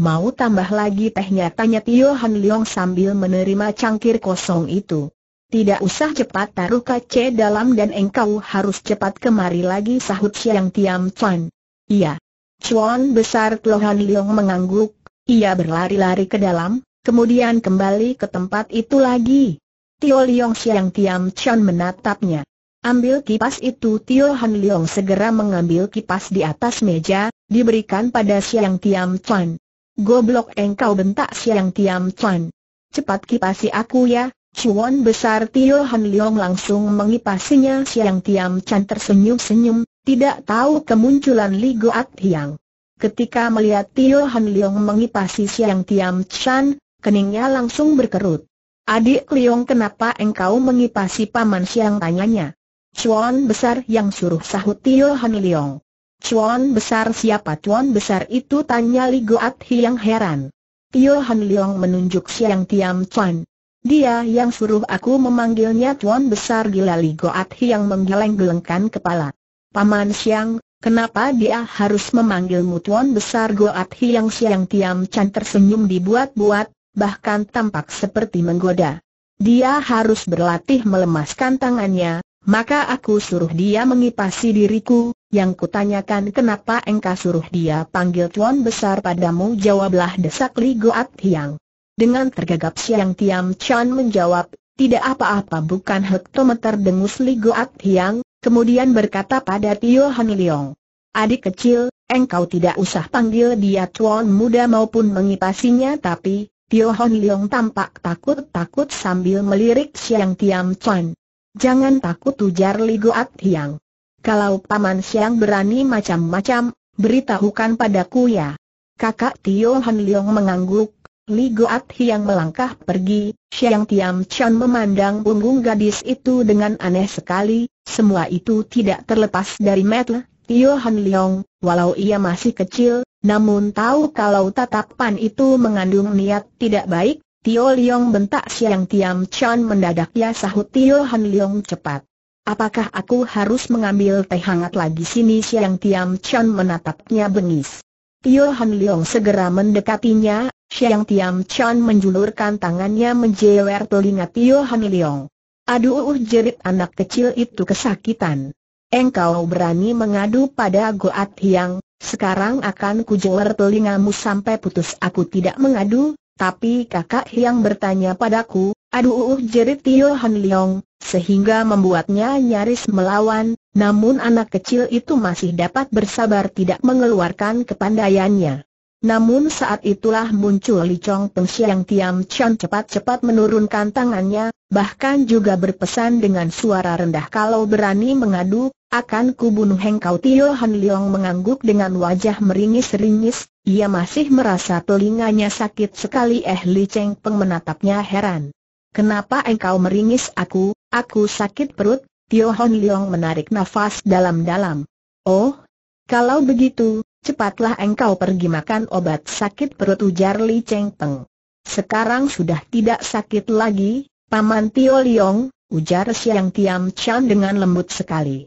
Mau tambah lagi tehnya tanya Tio Han Leong sambil menerima cangkir kosong itu. Tidak usah cepat taruh kace dalam dan engkau harus cepat kemari lagi sahut Siang Tiam Chuan. Iya. Chuan besar Tlohan Leong mengangguk, ia berlari-lari ke dalam, kemudian kembali ke tempat itu lagi. Tio Leong Siang Tiam Chuan menatapnya. Ambil kipas itu Tio Han Leong segera mengambil kipas di atas meja, diberikan pada Siang Tiam Chuan. Goblok engkau bentak Siang Tiam Chuan. Cepat kipasi aku ya, Cuan besar Tio Han Leong langsung mengipasinya Siang Tiam Chan tersenyum-senyum, tidak tahu kemunculan Li Goat Hiang. Ketika melihat Tio Han Leong mengipasi Siang Tiam Chan, keningnya langsung berkerut. Adik Leong kenapa engkau mengipasi paman Siang tanyanya. Cuan besar yang suruh sahut Tio Han Leong. Cuan besar siapa cuan besar itu tanya Li Goat Hiang heran. Tio Han Leong menunjuk Siang Tiam Chan. Dia yang suruh aku memanggilnya Tuan Besar Gilali Goat yang menggeleng-gelengkan kepala. Paman Siang, kenapa dia harus memanggilmu Tuan Besar Goat yang siang Tiam Chan tersenyum dibuat-buat, bahkan tampak seperti menggoda. Dia harus berlatih melemaskan tangannya, maka aku suruh dia mengipasi diriku, yang kutanyakan kenapa engkau suruh dia panggil Tuan Besar padamu jawablah desak Li Goat Hiang. Dengan tergagap Siang Tiam Chan menjawab, tidak apa-apa bukan hektometer dengus Li Goat Hiang, kemudian berkata pada Tio Han Leong. Adik kecil, engkau tidak usah panggil dia tuan muda maupun mengipasinya tapi, Tio Han Leong tampak takut-takut sambil melirik Siang Tiam Chan. Jangan takut ujar Li Goat Hiang. Kalau Paman Siang berani macam-macam, beritahukan padaku ya. Kakak Tio Han Leong mengangguk, Li Goat Hiang melangkah pergi, Siang Tiam Chan memandang punggung gadis itu dengan aneh sekali, semua itu tidak terlepas dari Metle, Tio Han Leong, walau ia masih kecil, namun tahu kalau tatapan itu mengandung niat tidak baik, Tio Leong bentak Siang Tiam Chan mendadak ya sahut Tio Han Leong cepat. Apakah aku harus mengambil teh hangat lagi sini Siang Tiam Chan menatapnya bengis. Tio Han Leong segera mendekatinya Siang Tiam Chan menjulurkan tangannya menjewer telinga Tio Haniliong. Aduh jerit anak kecil itu kesakitan. Engkau berani mengadu pada Goat Hiang, sekarang akan kujewer telingamu sampai putus aku tidak mengadu, tapi kakak Hiang bertanya padaku, aduh jerit Tio Haniliong, sehingga membuatnya nyaris melawan, namun anak kecil itu masih dapat bersabar tidak mengeluarkan kepandaiannya. Namun saat itulah muncul Li Chong Peng Siang Tiam Chan cepat-cepat menurunkan tangannya, bahkan juga berpesan dengan suara rendah kalau berani mengadu, akan kubunuh Kau Tio Han Leong mengangguk dengan wajah meringis-ringis, ia masih merasa telinganya sakit sekali eh Li Cheng Peng menatapnya heran. Kenapa engkau meringis aku, aku sakit perut, Tio Han Leong menarik nafas dalam-dalam. Oh, kalau begitu, Cepatlah engkau pergi makan obat sakit perut ujar Li Cheng Peng. Sekarang sudah tidak sakit lagi, Paman Tio Liong, ujar Siang Tiam Chan dengan lembut sekali.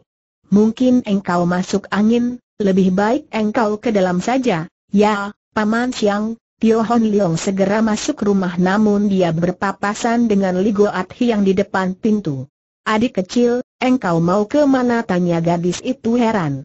Mungkin engkau masuk angin, lebih baik engkau ke dalam saja, ya, Paman Siang, Tio Hon Liong segera masuk rumah namun dia berpapasan dengan Li Goat yang di depan pintu. Adik kecil, engkau mau ke mana tanya gadis itu heran.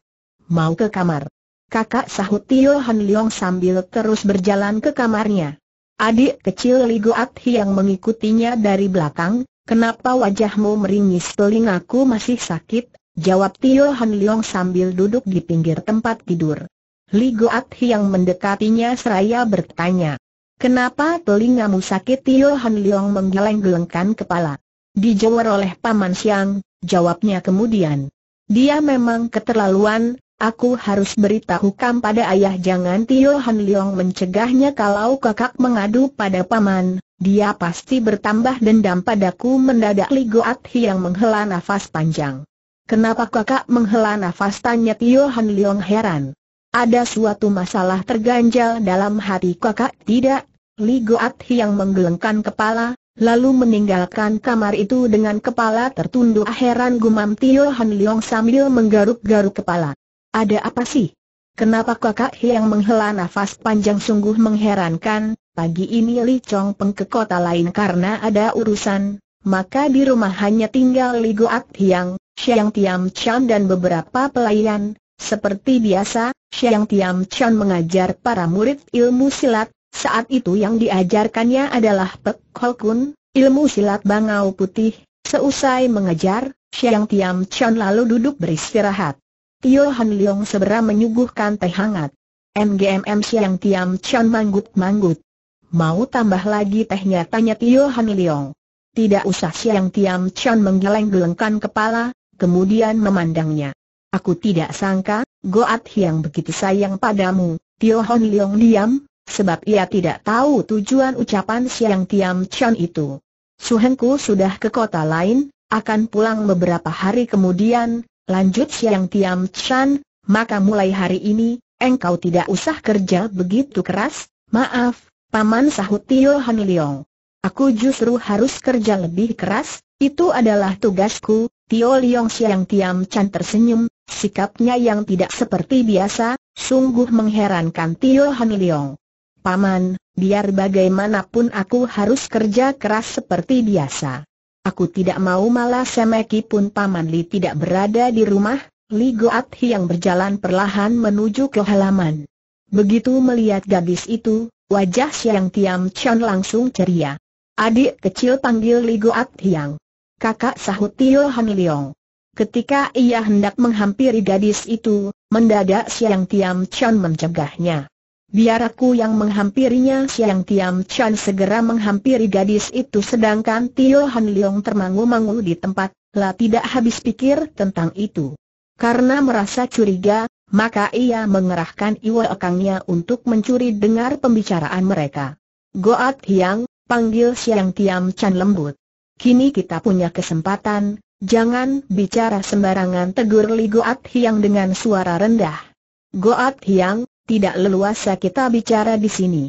Mau ke kamar. Kakak sahut Tio Han Leong sambil terus berjalan ke kamarnya. Adik kecil Li Goat yang mengikutinya dari belakang, kenapa wajahmu meringis telingaku masih sakit, jawab Tio Han Leong sambil duduk di pinggir tempat tidur. Li Goat yang mendekatinya seraya bertanya. Kenapa telingamu sakit Tio Han Leong menggeleng-gelengkan kepala. "Dijawar oleh Paman Siang, jawabnya kemudian. Dia memang keterlaluan, Aku harus beritahukan pada ayah jangan Tio Han Leong mencegahnya kalau kakak mengadu pada paman, dia pasti bertambah dendam padaku mendadak Li Goat yang menghela nafas panjang. Kenapa kakak menghela nafas tanya Tio Han Leong heran. Ada suatu masalah terganjal dalam hati kakak tidak? Li Goat yang menggelengkan kepala, lalu meninggalkan kamar itu dengan kepala tertunduk heran gumam Tio Han Leong sambil menggaruk-garuk kepala. Ada apa sih? Kenapa kakak yang menghela nafas panjang sungguh mengherankan, pagi ini Li Chong Peng ke kota lain karena ada urusan, maka di rumah hanya tinggal Li Goat Hiang, Xiang Tiam Chan dan beberapa pelayan. Seperti biasa, Xiang Tiam Chan mengajar para murid ilmu silat, saat itu yang diajarkannya adalah Pek Kun, ilmu silat bangau putih. Seusai mengajar, Xiang Tiam Chan lalu duduk beristirahat. Tio Han Leong segera menyuguhkan teh hangat. MGMM siang Tiam Chan manggut-manggut. Mau tambah lagi tehnya tanya Tio Han Leong. Tidak usah siang Tiam Chan menggeleng-gelengkan kepala, kemudian memandangnya. Aku tidak sangka, Goat yang begitu sayang padamu, Tio Han Leong diam, sebab ia tidak tahu tujuan ucapan siang Tiam Chan itu. Suhengku sudah ke kota lain, akan pulang beberapa hari kemudian, Lanjut Siang Tiam Chan, maka mulai hari ini, engkau tidak usah kerja begitu keras, maaf, Paman sahut Tio Han Leong. Aku justru harus kerja lebih keras, itu adalah tugasku, Tio Leong Siang Tiam Chan tersenyum, sikapnya yang tidak seperti biasa, sungguh mengherankan Tio Han Leong. Paman, biar bagaimanapun aku harus kerja keras seperti biasa. Aku tidak mau malah semeki pun Paman Li tidak berada di rumah, Li Goat hiang yang berjalan perlahan menuju ke halaman. Begitu melihat gadis itu, wajah Siang Tiam Chan langsung ceria. Adik kecil panggil Li Goat Hiang. Kakak sahut Tio Han Leong. Ketika ia hendak menghampiri gadis itu, mendadak Siang Tiam Chan mencegahnya. Biar aku yang menghampirinya Siang Tiam Chan segera menghampiri gadis itu sedangkan Tio Han Leong termangu-mangu di tempat lah tidak habis pikir tentang itu. Karena merasa curiga, maka ia mengerahkan iwa ekangnya untuk mencuri dengar pembicaraan mereka. Goat Hiang, panggil Siang Tiam Chan lembut. Kini kita punya kesempatan, jangan bicara sembarangan tegur Li Goat Hiang dengan suara rendah. Goat Hiang, tidak leluasa kita bicara di sini.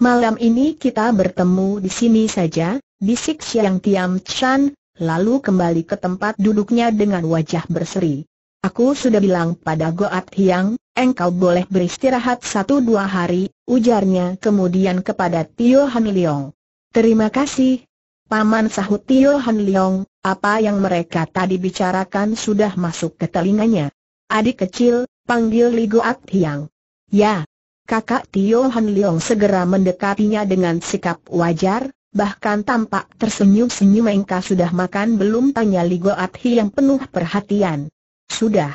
Malam ini kita bertemu di sini saja, bisik Siang Tiam Chan, lalu kembali ke tempat duduknya dengan wajah berseri. Aku sudah bilang pada Goat Hiang, engkau boleh beristirahat satu dua hari, ujarnya kemudian kepada Tio Han Leong. Terima kasih. Paman sahut Tio Han Leong, apa yang mereka tadi bicarakan sudah masuk ke telinganya. Adik kecil, panggil Li Goat Hiang. Ya. Kakak Tio Han Leong segera mendekatinya dengan sikap wajar, bahkan tampak tersenyum-senyum engkau sudah makan belum tanya Li Goat Hi yang penuh perhatian. Sudah.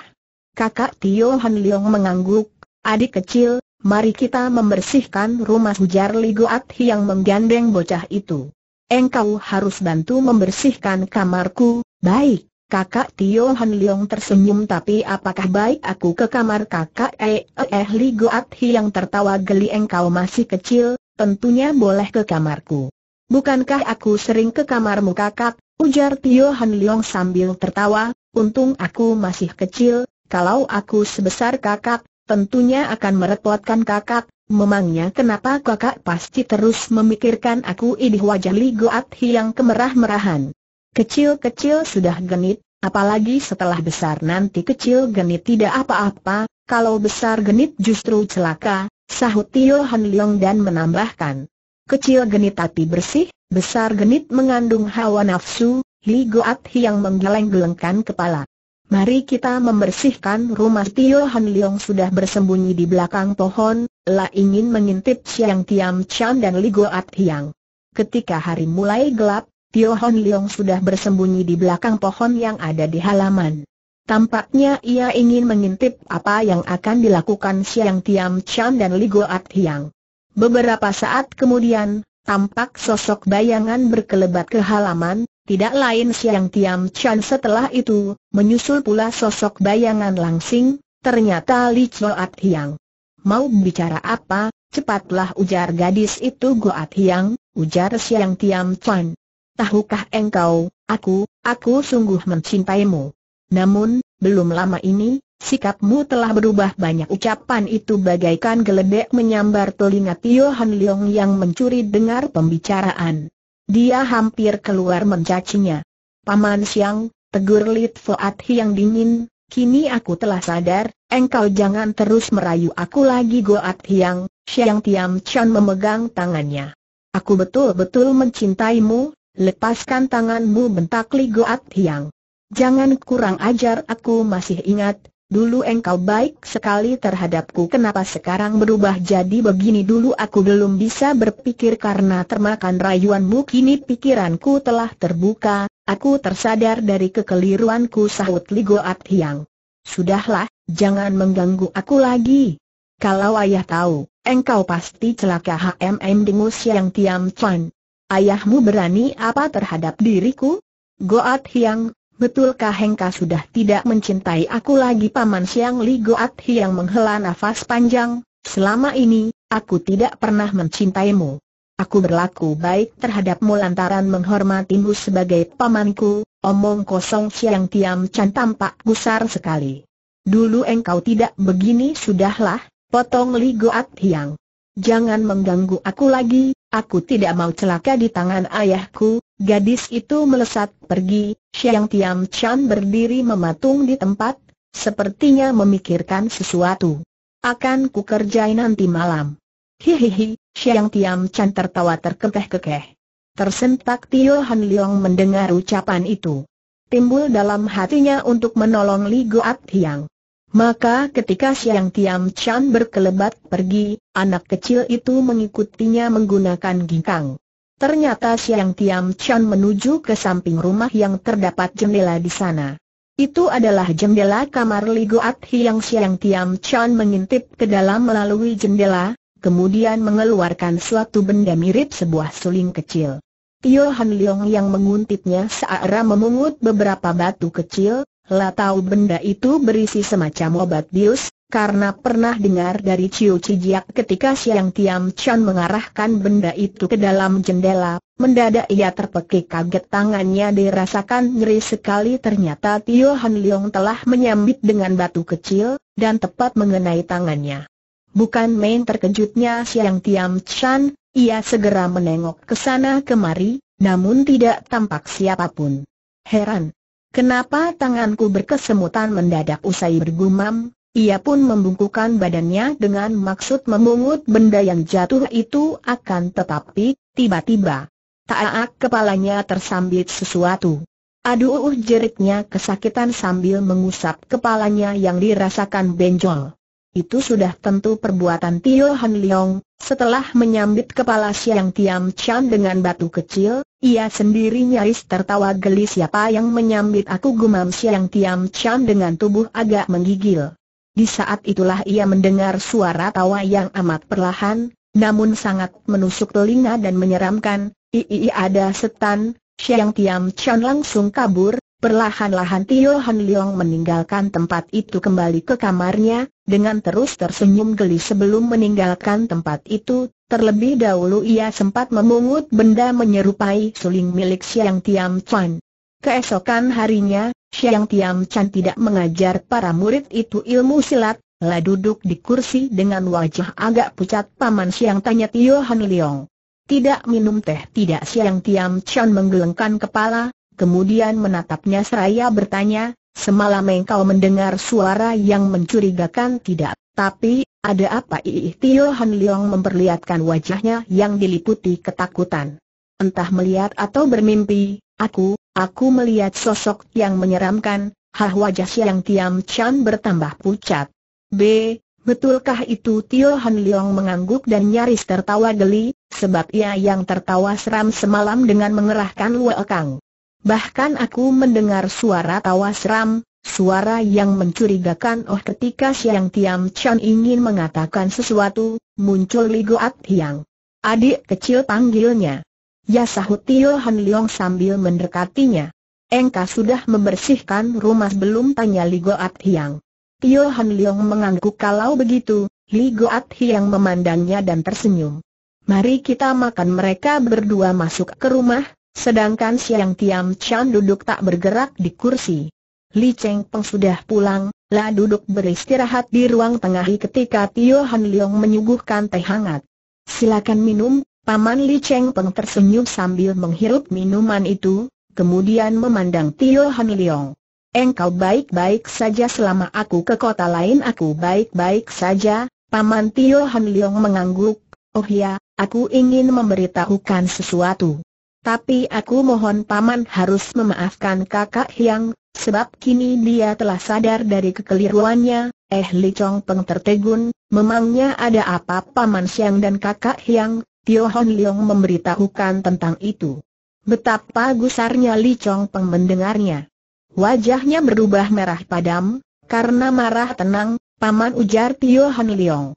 Kakak Tio Han Leong mengangguk, adik kecil, mari kita membersihkan rumah ujar Li Goat Hi yang menggandeng bocah itu. Engkau harus bantu membersihkan kamarku, baik. Kakak Tio Han Leong tersenyum tapi apakah baik aku ke kamar kakak eh eh, Li Goat yang tertawa geli engkau masih kecil, tentunya boleh ke kamarku. Bukankah aku sering ke kamarmu kakak, ujar Tio Han Leong sambil tertawa, untung aku masih kecil, kalau aku sebesar kakak, tentunya akan merepotkan kakak, Memangnya kenapa kakak pasti terus memikirkan aku ini wajah Li Goat yang kemerah-merahan. Kecil-kecil sudah genit, apalagi setelah besar nanti kecil genit tidak apa-apa, kalau besar genit justru celaka, sahut Tio Han Leong dan menambahkan. Kecil genit tapi bersih, besar genit mengandung hawa nafsu, Li Goat yang menggeleng-gelengkan kepala. Mari kita membersihkan rumah Tio Han Leong sudah bersembunyi di belakang pohon, La ingin mengintip Siang Tiam Chan dan Li Goat Hiang. Ketika hari mulai gelap, Tio Hon Leong sudah bersembunyi di belakang pohon yang ada di halaman. Tampaknya ia ingin mengintip apa yang akan dilakukan Siang Tiam Chan dan Li Goat Hiang. Beberapa saat kemudian, tampak sosok bayangan berkelebat ke halaman, tidak lain Siang Tiam Chan setelah itu, menyusul pula sosok bayangan langsing, ternyata Li Goat Hiang. Mau bicara apa, cepatlah ujar gadis itu Goat Hiang, ujar Siang Tiam Chan tahukah engkau, aku, aku sungguh mencintaimu. Namun, belum lama ini, sikapmu telah berubah banyak ucapan itu bagaikan geledek menyambar telinga Tio Han Leong yang mencuri dengar pembicaraan. Dia hampir keluar mencacinya. Paman Siang, tegur Lit Foat Hiang dingin, kini aku telah sadar, engkau jangan terus merayu aku lagi Goat Hiang, Siang Tiam Chan memegang tangannya. Aku betul-betul mencintaimu, Lepaskan tanganmu bentak Li Goat Hiang. Jangan kurang ajar aku masih ingat, dulu engkau baik sekali terhadapku kenapa sekarang berubah jadi begini dulu aku belum bisa berpikir karena termakan rayuanmu kini pikiranku telah terbuka, aku tersadar dari kekeliruanku sahut Li Goat Hiang. Sudahlah, jangan mengganggu aku lagi. Kalau ayah tahu, engkau pasti celaka HMM Dengus yang Tiam cuan. Ayahmu berani apa terhadap diriku? Goat Hiang, betulkah Hengka sudah tidak mencintai aku lagi Paman Siang Li Goat Hiang menghela nafas panjang, selama ini, aku tidak pernah mencintaimu. Aku berlaku baik terhadapmu lantaran menghormatimu sebagai pamanku, omong kosong Siang Tiam Chan tampak gusar sekali. Dulu engkau tidak begini sudahlah, potong Li Goat Hiang. Jangan mengganggu aku lagi, Aku tidak mau celaka di tangan ayahku, gadis itu melesat pergi, Xiang Tian Chan berdiri mematung di tempat, sepertinya memikirkan sesuatu. Akan ku kerjai nanti malam. Hihihi, Xiang Tian Chan tertawa terkekeh-kekeh. Tersentak Tio Han Leong mendengar ucapan itu. Timbul dalam hatinya untuk menolong Li Guat Hiang. Maka ketika Siang Tiam Chan berkelebat pergi, anak kecil itu mengikutinya menggunakan ginkang. Ternyata Siang Tiam Chan menuju ke samping rumah yang terdapat jendela di sana. Itu adalah jendela kamar Li Goat yang Siang Tiam Chan mengintip ke dalam melalui jendela, kemudian mengeluarkan suatu benda mirip sebuah suling kecil. Tio Han Leong yang menguntitnya seara memungut beberapa batu kecil, lah tahu benda itu berisi semacam obat bius, karena pernah dengar dari Ciu Cijiak ketika Siang Tiam Chan mengarahkan benda itu ke dalam jendela, mendadak ia terpekik kaget tangannya dirasakan nyeri sekali ternyata Tio Han Leong telah menyambit dengan batu kecil, dan tepat mengenai tangannya. Bukan main terkejutnya Siang Tiam Chan, ia segera menengok ke sana kemari, namun tidak tampak siapapun. Heran, Kenapa tanganku berkesemutan mendadak usai bergumam, ia pun membungkukan badannya dengan maksud memungut benda yang jatuh itu akan tetapi, tiba-tiba, taak kepalanya tersambit sesuatu. Aduh jeritnya kesakitan sambil mengusap kepalanya yang dirasakan benjol. Itu sudah tentu perbuatan Tio Han Leong, setelah menyambit kepala Siang Tiam Chan dengan batu kecil, ia sendiri nyaris tertawa geli siapa yang menyambit aku gumam Siang Tiam Chan dengan tubuh agak menggigil. Di saat itulah ia mendengar suara tawa yang amat perlahan, namun sangat menusuk telinga dan menyeramkan, Ii ada setan, Siang Tiam Chan langsung kabur, Perlahan-lahan Tio Han Leong meninggalkan tempat itu kembali ke kamarnya, dengan terus tersenyum geli sebelum meninggalkan tempat itu, terlebih dahulu ia sempat memungut benda menyerupai suling milik Siang Tiam Chan. Keesokan harinya, Siang Tiam Chan tidak mengajar para murid itu ilmu silat, lah duduk di kursi dengan wajah agak pucat Paman Siang tanya Tio Han Leong. Tidak minum teh tidak Siang Tiam Chan menggelengkan kepala, kemudian menatapnya seraya bertanya, semalam engkau mendengar suara yang mencurigakan tidak, tapi, ada apa Iih Tio Han Leong memperlihatkan wajahnya yang diliputi ketakutan. Entah melihat atau bermimpi, aku, aku melihat sosok yang menyeramkan, hah wajah Siang Tiam Chan bertambah pucat. B, Betulkah itu Tio Han Leong mengangguk dan nyaris tertawa geli, sebab ia yang tertawa seram semalam dengan mengerahkan Luo Kang. Bahkan aku mendengar suara tawa seram, suara yang mencurigakan oh ketika Siang Tiam Chan ingin mengatakan sesuatu, muncul Li Goat Hiang. Adik kecil panggilnya. Ya sahut Tio Han Leong sambil mendekatinya. Engkau sudah membersihkan rumah belum tanya Li Goat Hiang. Tio Han Leong mengangguk kalau begitu, Li Goat Hiang memandangnya dan tersenyum. Mari kita makan mereka berdua masuk ke rumah, Sedangkan Siang Tiam Chan duduk tak bergerak di kursi. Li Cheng Peng sudah pulang, La duduk beristirahat di ruang tengah ketika Tio Han Leong menyuguhkan teh hangat. Silakan minum, Paman Li Cheng Peng tersenyum sambil menghirup minuman itu, kemudian memandang Tio Han Leong. Engkau baik-baik saja selama aku ke kota lain aku baik-baik saja, Paman Tio Han Leong mengangguk, oh ya, aku ingin memberitahukan sesuatu. Tapi aku mohon paman harus memaafkan kakak Hyang, sebab kini dia telah sadar dari kekeliruannya, eh Li Chong Peng tertegun, memangnya ada apa paman Siang dan kakak Hyang, Tio Hon Leong memberitahukan tentang itu. Betapa gusarnya Li Chong Peng mendengarnya. Wajahnya berubah merah padam, karena marah tenang, paman ujar Tio Hon Leong.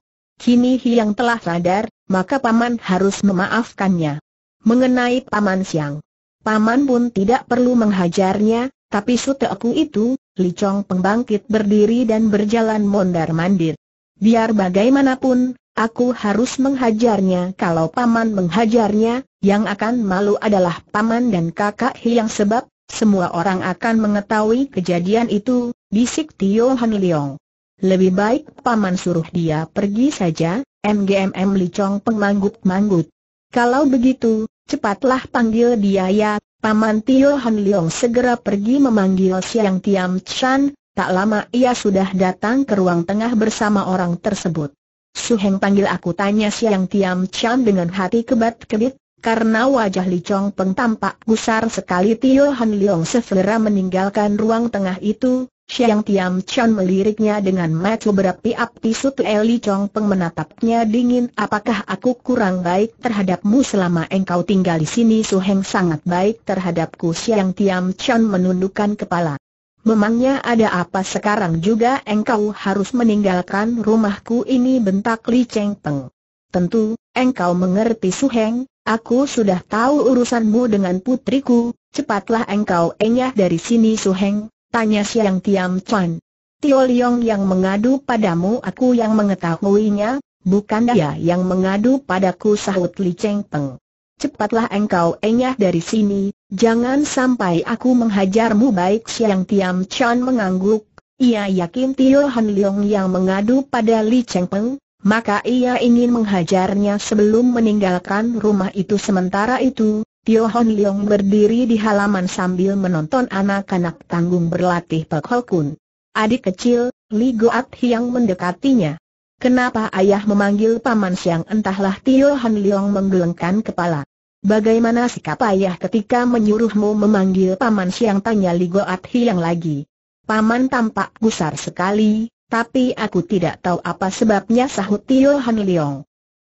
Kini Hyang telah sadar, maka paman harus memaafkannya. Mengenai Paman Siang. Paman pun tidak perlu menghajarnya, tapi aku itu, Li Chong pembangkit berdiri dan berjalan mondar-mandir. Biar bagaimanapun, aku harus menghajarnya kalau Paman menghajarnya, yang akan malu adalah Paman dan kakak Hiang sebab, semua orang akan mengetahui kejadian itu, bisik Tio Han Leong. Lebih baik Paman suruh dia pergi saja, MGMM Li Chong penganggut-manggut. Kalau begitu, Cepatlah panggil dia ya, Paman Tio Han Leong segera pergi memanggil Siang Tiam Chan, tak lama ia sudah datang ke ruang tengah bersama orang tersebut. Su Heng panggil aku tanya Siang Tiam Chan dengan hati kebat-kebit, karena wajah Li Chong Peng tampak gusar sekali Tio Han Leong sefera meninggalkan ruang tengah itu, Siang Tiam Chan meliriknya dengan mata berapi-api Sut Eli Chong Peng menatapnya dingin Apakah aku kurang baik terhadapmu selama engkau tinggal di sini Su Heng sangat baik terhadapku Siang Tiam Chan menundukkan kepala Memangnya ada apa sekarang juga engkau harus meninggalkan rumahku ini bentak Li Cheng Peng Tentu, engkau mengerti Su Heng, aku sudah tahu urusanmu dengan putriku Cepatlah engkau enyah dari sini Su Heng Tanya Siang Tiam Chuan. Tio Liong yang mengadu padamu aku yang mengetahuinya, bukan dia yang mengadu padaku sahut Li Cheng Peng. Cepatlah engkau enyah dari sini, jangan sampai aku menghajarmu baik Siang Tiam Chuan mengangguk. Ia yakin Tio Han Liong yang mengadu pada Li Cheng Peng, maka ia ingin menghajarnya sebelum meninggalkan rumah itu sementara itu, Tio Hon Leong berdiri di halaman sambil menonton anak-anak tanggung berlatih Pak Kun. Adik kecil, Li Goat Hiang mendekatinya. Kenapa ayah memanggil Paman Siang entahlah Tio Hon Leong menggelengkan kepala. Bagaimana sikap ayah ketika menyuruhmu memanggil Paman Siang tanya Li Goat Hiang lagi. Paman tampak gusar sekali, tapi aku tidak tahu apa sebabnya sahut Tio Hon Leong.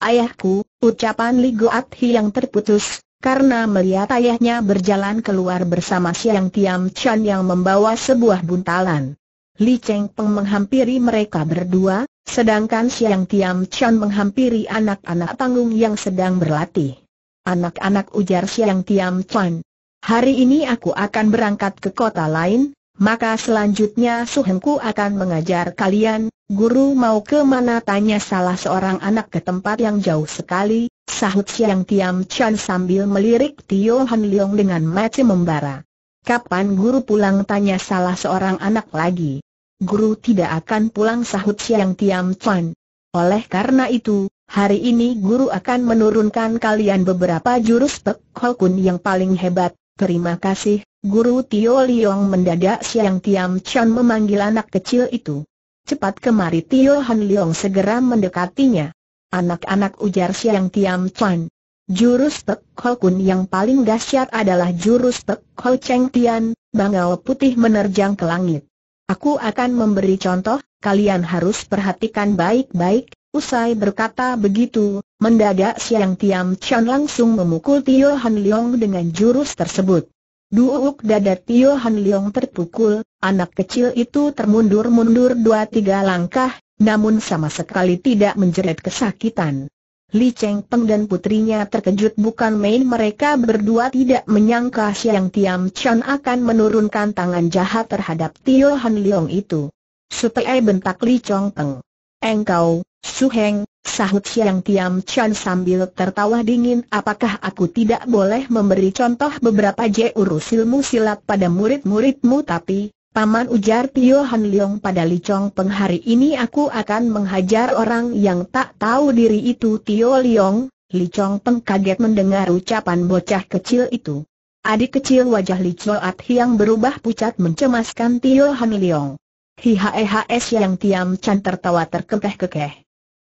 Ayahku, ucapan Li Goat Hiang terputus, karena melihat ayahnya berjalan keluar bersama Siang Tiam Chan yang membawa sebuah buntalan. Li Cheng Peng menghampiri mereka berdua, sedangkan Siang Tiam Chan menghampiri anak-anak tanggung yang sedang berlatih. Anak-anak ujar Siang Tiam Chan, hari ini aku akan berangkat ke kota lain, maka selanjutnya suhenku akan mengajar kalian, guru mau ke mana tanya salah seorang anak ke tempat yang jauh sekali, Sahut Siang Tiam Chan sambil melirik Tio Han Leong dengan mata membara. Kapan guru pulang tanya salah seorang anak lagi. Guru tidak akan pulang sahut Siang Tiam Chan. Oleh karena itu, hari ini guru akan menurunkan kalian beberapa jurus Pek Hokun yang paling hebat. Terima kasih, Guru Tio Leong mendadak Siang Tiam Chan memanggil anak kecil itu. Cepat kemari Tio Han Leong segera mendekatinya. Anak-anak ujar Siang Tiam Chuan. Jurus Pek Ho Kun yang paling dahsyat adalah jurus Pek Ho Cheng Tian, bangau putih menerjang ke langit. Aku akan memberi contoh, kalian harus perhatikan baik-baik, usai berkata begitu, mendadak Siang Tiam Chuan langsung memukul Tio Han Leong dengan jurus tersebut. Duuk dada Tio Han Leong terpukul, anak kecil itu termundur-mundur dua tiga langkah, namun sama sekali tidak menjerit kesakitan. Li Cheng Peng dan putrinya terkejut bukan main mereka berdua tidak menyangka Siang Tiam Chan akan menurunkan tangan jahat terhadap Tio Han Leong itu. Supaya bentak Li Chong Peng. Engkau, Su Heng, sahut Siang Tiam Chan sambil tertawa dingin apakah aku tidak boleh memberi contoh beberapa urus ilmu silat pada murid-muridmu tapi, Paman ujar Tio Han Leong pada Li Chong Peng hari ini aku akan menghajar orang yang tak tahu diri itu Tio Leong, Li Chong Peng kaget mendengar ucapan bocah kecil itu. Adik kecil wajah Li At Hiang berubah pucat mencemaskan Tio Han Leong. Eh es yang Tiam Chan tertawa terkekeh-kekeh.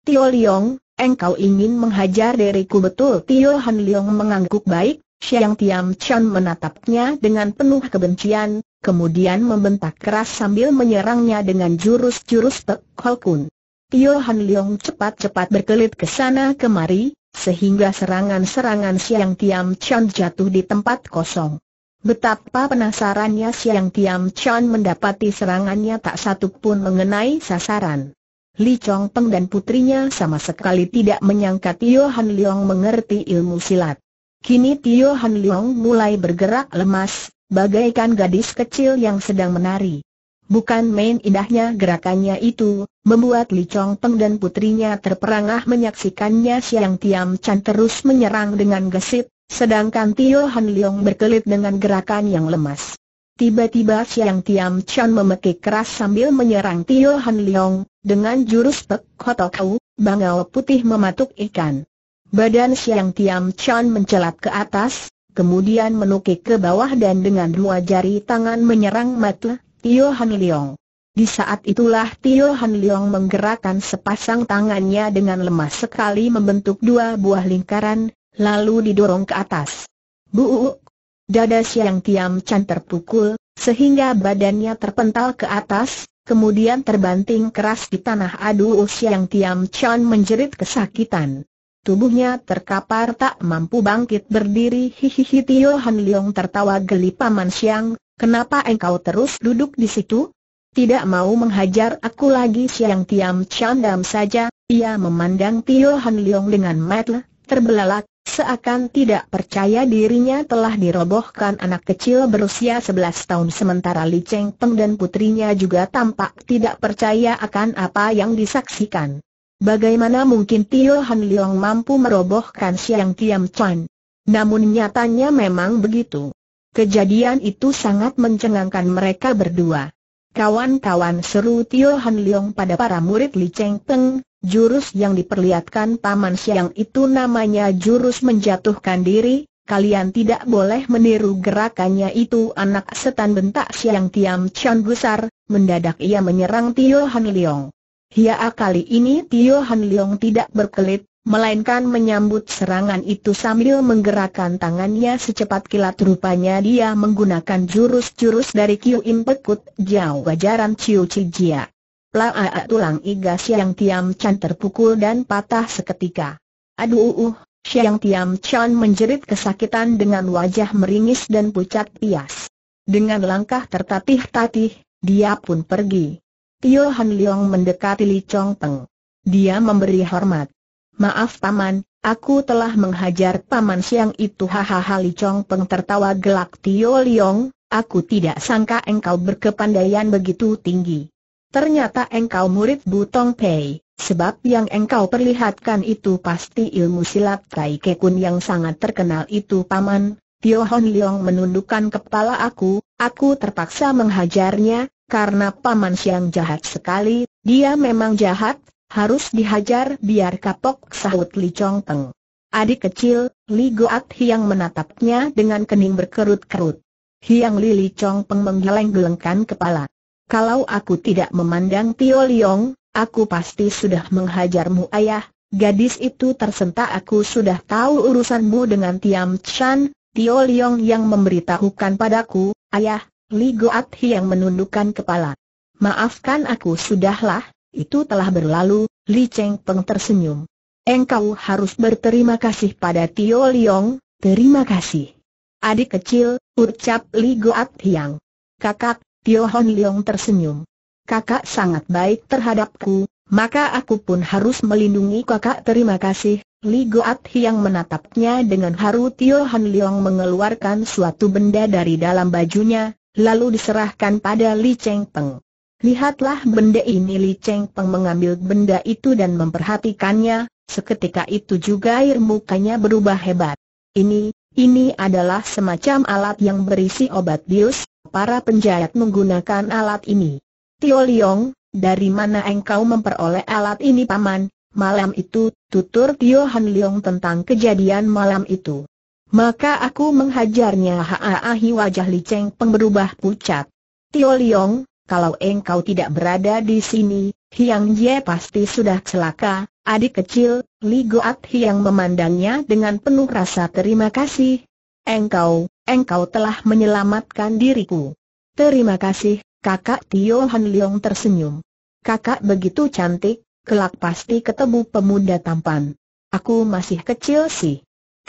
Tio Leong, engkau ingin menghajar diriku betul Tio Han Leong mengangguk baik, Siang Tiam Chan menatapnya dengan penuh kebencian, kemudian membentak keras sambil menyerangnya dengan jurus-jurus Pek Kun. Tio Han Leong cepat-cepat berkelit ke sana kemari, sehingga serangan-serangan Siang Tiam Chan jatuh di tempat kosong. Betapa penasarannya Siang Tiam Chan mendapati serangannya tak satu pun mengenai sasaran. Li Chong Peng dan putrinya sama sekali tidak menyangka Tio Han Leong mengerti ilmu silat. Kini Tio Han Leong mulai bergerak lemas, bagaikan gadis kecil yang sedang menari. Bukan main indahnya gerakannya itu, membuat Li Chong Peng dan putrinya terperangah menyaksikannya Siang Tiam Chan terus menyerang dengan gesit, sedangkan Tio Han Leong berkelit dengan gerakan yang lemas. Tiba-tiba Siang Tiam Chan memekik keras sambil menyerang Tio Han Leong, dengan jurus pek kotokau, bangau putih mematuk ikan. Badan Siang Tiam Chan mencelat ke atas, kemudian menukik ke bawah dan dengan dua jari tangan menyerang mata Tio Han Leong. Di saat itulah Tio Han Leong menggerakkan sepasang tangannya dengan lemas sekali membentuk dua buah lingkaran, lalu didorong ke atas. Buuk! Dada Siang Tiam Chan terpukul, sehingga badannya terpental ke atas, kemudian terbanting keras di tanah aduh Siang Tiam Chan menjerit kesakitan. Tubuhnya terkapar tak mampu bangkit berdiri hihihi Tio Han Leong tertawa geli Paman Siang, kenapa engkau terus duduk di situ? Tidak mau menghajar aku lagi Siang Tiam candam saja, ia memandang Tio Han Leong dengan mata terbelalak, seakan tidak percaya dirinya telah dirobohkan anak kecil berusia sebelas tahun sementara Li Cheng Peng dan putrinya juga tampak tidak percaya akan apa yang disaksikan. Bagaimana mungkin Tio Han Leong mampu merobohkan Siang Tiam Chan? Namun nyatanya memang begitu. Kejadian itu sangat mencengangkan mereka berdua. Kawan-kawan seru Tio Han Leong pada para murid Li Cheng Peng, jurus yang diperlihatkan Paman Siang itu namanya jurus menjatuhkan diri, kalian tidak boleh meniru gerakannya itu anak setan bentak Siang Tiam Chan besar. mendadak ia menyerang Tio Han Leong. Hia kali ini Tio Han Leong tidak berkelit, melainkan menyambut serangan itu sambil menggerakkan tangannya secepat kilat rupanya dia menggunakan jurus-jurus dari Kiu Im Pekut Jiao Gajaran Chiu Chi Jia. Plaa tulang iga Siang Tiam Chan terpukul dan patah seketika. Aduh Siang uh, uh, Tiam Chan menjerit kesakitan dengan wajah meringis dan pucat pias. Dengan langkah tertatih-tatih, dia pun pergi. Tio Han Leong mendekati Li Chong Peng. Dia memberi hormat. Maaf Paman, aku telah menghajar Paman siang itu hahaha Li Chong Peng tertawa gelak Tio Leong, aku tidak sangka engkau berkepandaian begitu tinggi. Ternyata engkau murid Butong Pei, sebab yang engkau perlihatkan itu pasti ilmu silat Tai Kekun yang sangat terkenal itu Paman. Tio Hon Leong menundukkan kepala aku, aku terpaksa menghajarnya, karena Paman Siang jahat sekali, dia memang jahat, harus dihajar biar kapok sahut Li Chong Teng. Adik kecil, Li Goat Hiang menatapnya dengan kening berkerut-kerut. Hiang Li Li Chong Peng menggeleng-gelengkan kepala. Kalau aku tidak memandang Tio Liong, aku pasti sudah menghajarmu ayah, gadis itu tersentak aku sudah tahu urusanmu dengan Tiam Chan, Tio Liong yang memberitahukan padaku, ayah, Li Goat yang menundukkan kepala. Maafkan aku sudahlah, itu telah berlalu, Li Cheng Peng tersenyum. Engkau harus berterima kasih pada Tio Liong, terima kasih. Adik kecil, ucap Li Goat Hiang. Kakak, Tio Hon Liong tersenyum. Kakak sangat baik terhadapku, maka aku pun harus melindungi kakak terima kasih. Li Goat Hiang menatapnya dengan haru Tio Han Liang mengeluarkan suatu benda dari dalam bajunya, lalu diserahkan pada Li Cheng Peng. Lihatlah benda ini Li Cheng Peng mengambil benda itu dan memperhatikannya, seketika itu juga air mukanya berubah hebat. Ini, ini adalah semacam alat yang berisi obat bius, para penjahat menggunakan alat ini. Tio Liong, dari mana engkau memperoleh alat ini paman? Malam itu, tutur Tio Han Liong tentang kejadian malam itu. Maka aku menghajarnya haaahi wajah Li Cheng Peng berubah pucat. Tio Liong, kalau engkau tidak berada di sini, Hiang Jie pasti sudah celaka, adik kecil, Li Goat Hiang memandangnya dengan penuh rasa terima kasih. Engkau, engkau telah menyelamatkan diriku. Terima kasih, kakak Tio Han Liong tersenyum. Kakak begitu cantik, kelak pasti ketemu pemuda tampan. Aku masih kecil sih.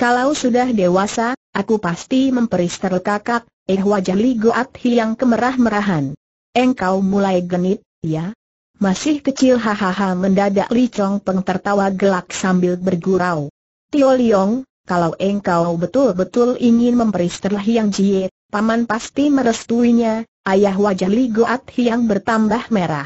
Kalau sudah dewasa, aku pasti memperistel kakak, eh wajah Li Goat Hiang kemerah-merahan. Engkau mulai genit, ya? Masih kecil hahaha mendadak Li Chong Peng tertawa gelak sambil bergurau. Tio Liong, kalau engkau betul-betul ingin memperistel Hiang Jie, paman pasti merestuinya, ayah wajah Li Goat Hiang bertambah merah.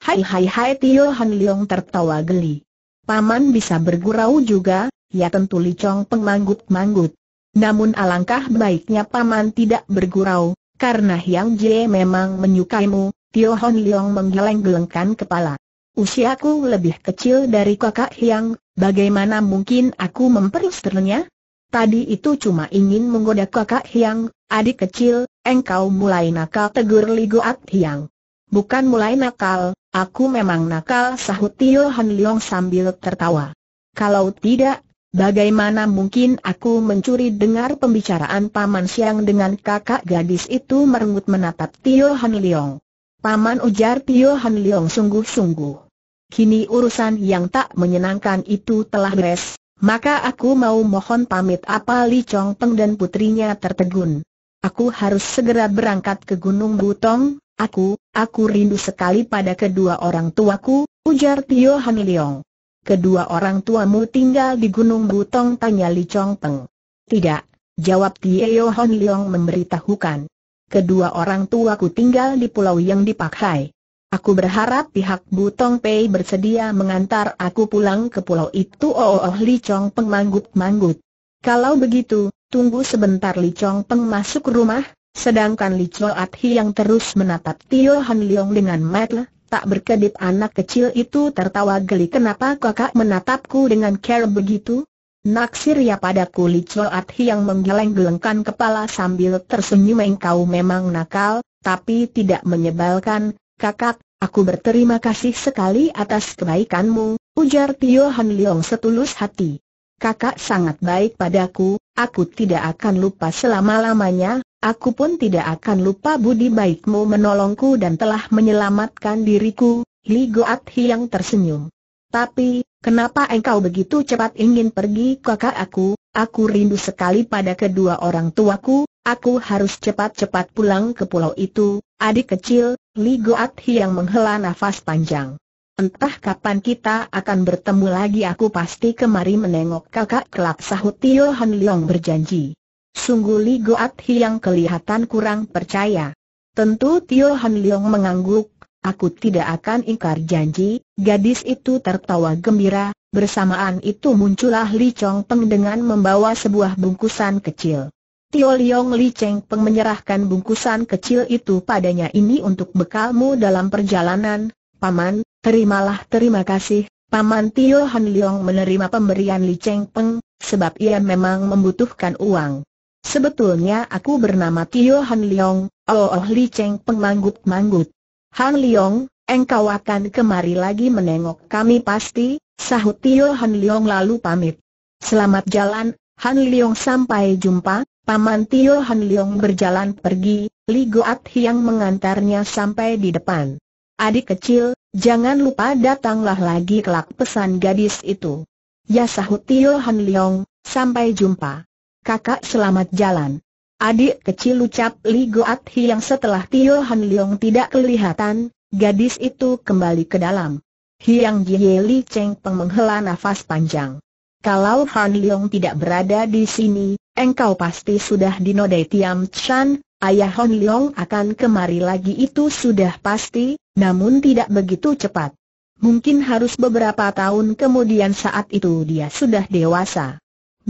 Hai hai hai Tio Han Liong tertawa geli. Paman bisa bergurau juga, ya tentu Li Chong pengmanggut manggut Namun alangkah baiknya paman tidak bergurau, karena Yang Jie memang menyukaimu, Tio Hon Leong menggeleng-gelengkan kepala. Usiaku lebih kecil dari kakak Hyang. bagaimana mungkin aku memperlusternya? Tadi itu cuma ingin menggoda kakak Hyang, adik kecil, engkau mulai nakal tegur Li Goat Hyang. Bukan mulai nakal, aku memang nakal sahut Tio Hon Leong sambil tertawa. Kalau tidak, Bagaimana mungkin aku mencuri dengar pembicaraan Paman Siang dengan kakak gadis itu merengut menatap Tio Han Leong. Paman ujar Tio Han Leong sungguh-sungguh. Kini urusan yang tak menyenangkan itu telah beres, maka aku mau mohon pamit apa Li Chong Peng dan putrinya tertegun. Aku harus segera berangkat ke Gunung Butong, aku, aku rindu sekali pada kedua orang tuaku, ujar Tio Han Leong. Kedua orang tuamu tinggal di Gunung Butong tanya Li Chong Peng. Tidak, jawab Kieo Hon Leong memberitahukan. Kedua orang tuaku tinggal di pulau yang dipakai. Aku berharap pihak Butong Pei bersedia mengantar aku pulang ke pulau itu. Oh, oh, oh Li Chong Peng manggut-manggut. Kalau begitu, tunggu sebentar Li Chong Peng masuk rumah, sedangkan Li At Hi yang terus menatap Tio Han Leong dengan mata tak berkedip anak kecil itu tertawa geli kenapa kakak menatapku dengan care begitu? Naksir ya padaku Li Choat yang menggeleng-gelengkan kepala sambil tersenyum engkau memang nakal, tapi tidak menyebalkan, kakak, aku berterima kasih sekali atas kebaikanmu, ujar Tio Han Leong setulus hati. Kakak sangat baik padaku, aku tidak akan lupa selama-lamanya, Aku pun tidak akan lupa budi baikmu menolongku dan telah menyelamatkan diriku, Li Goat Hiang tersenyum. Tapi, kenapa engkau begitu cepat ingin pergi kakak aku, aku rindu sekali pada kedua orang tuaku, aku harus cepat-cepat pulang ke pulau itu, adik kecil, Li Goat Hiang menghela nafas panjang. Entah kapan kita akan bertemu lagi aku pasti kemari menengok kakak kelak sahut Tio Han Leong berjanji. Sungguh Li Goat yang kelihatan kurang percaya. Tentu Tio Han Leong mengangguk, aku tidak akan ingkar janji, gadis itu tertawa gembira, bersamaan itu muncullah Li Chong Peng dengan membawa sebuah bungkusan kecil. Tio Liong Li Cheng Peng menyerahkan bungkusan kecil itu padanya ini untuk bekalmu dalam perjalanan, Paman, terimalah terima kasih, Paman Tio Han Leong menerima pemberian Li Cheng Peng, sebab ia memang membutuhkan uang. Sebetulnya aku bernama Tio Han Leong, Oh Oh Li Cheng pengmanggut-manggut. Han Leong, engkau akan kemari lagi menengok kami pasti, sahut Tio Han Leong lalu pamit. Selamat jalan, Han Leong sampai jumpa, Paman Tio Han Leong berjalan pergi, Li Goat Hiang mengantarnya sampai di depan. Adik kecil, jangan lupa datanglah lagi kelak pesan gadis itu. Ya sahut Tio Han Leong, sampai jumpa kakak selamat jalan. Adik kecil ucap Li Goat Hi yang setelah Tio Han Leong tidak kelihatan, gadis itu kembali ke dalam. Hiang Jie Li Cheng Peng menghela nafas panjang. Kalau Han Leong tidak berada di sini, engkau pasti sudah dinodai Tiam Chan, ayah Han Leong akan kemari lagi itu sudah pasti, namun tidak begitu cepat. Mungkin harus beberapa tahun kemudian saat itu dia sudah dewasa.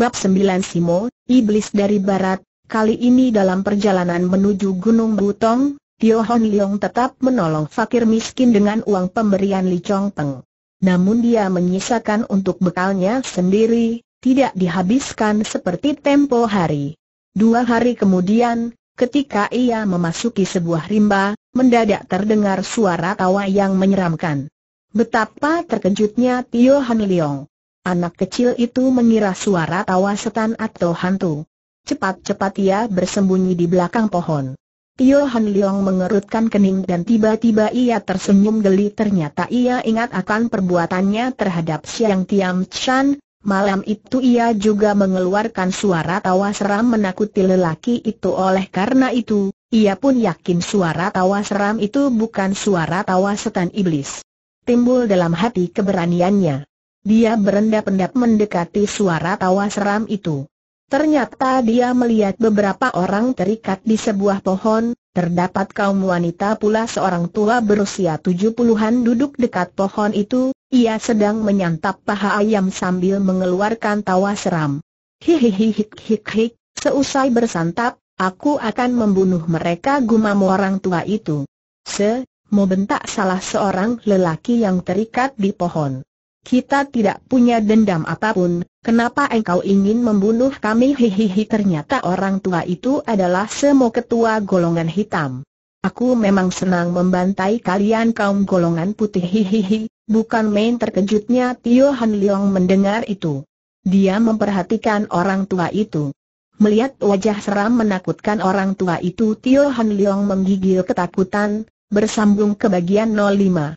Bab 9 Simo, Iblis dari Barat, kali ini dalam perjalanan menuju Gunung Butong, Tio Hon Leong tetap menolong fakir miskin dengan uang pemberian Li Chong Peng. Namun dia menyisakan untuk bekalnya sendiri, tidak dihabiskan seperti tempo hari. Dua hari kemudian, ketika ia memasuki sebuah rimba, mendadak terdengar suara tawa yang menyeramkan. Betapa terkejutnya Tio Han Leong. Anak kecil itu mengira suara tawa setan atau hantu. Cepat-cepat ia bersembunyi di belakang pohon. Tio Han Leong mengerutkan kening dan tiba-tiba ia tersenyum geli ternyata ia ingat akan perbuatannya terhadap Siang Tiam Chan, Malam itu ia juga mengeluarkan suara tawa seram menakuti lelaki itu oleh karena itu, ia pun yakin suara tawa seram itu bukan suara tawa setan iblis. Timbul dalam hati keberaniannya. Dia berendap-endap mendekati suara tawa seram itu. Ternyata dia melihat beberapa orang terikat di sebuah pohon, terdapat kaum wanita pula seorang tua berusia tujuh puluhan duduk dekat pohon itu, ia sedang menyantap paha ayam sambil mengeluarkan tawa seram. Hihihi hik hik hik, seusai bersantap, aku akan membunuh mereka gumam orang tua itu. Se, mau bentak salah seorang lelaki yang terikat di pohon. Kita tidak punya dendam apapun, kenapa engkau ingin membunuh kami hihihi ternyata orang tua itu adalah semua ketua golongan hitam. Aku memang senang membantai kalian kaum golongan putih hihihi, bukan main terkejutnya Tio Han Leong mendengar itu. Dia memperhatikan orang tua itu. Melihat wajah seram menakutkan orang tua itu Tio Han Leong menggigil ketakutan, bersambung ke bagian 05.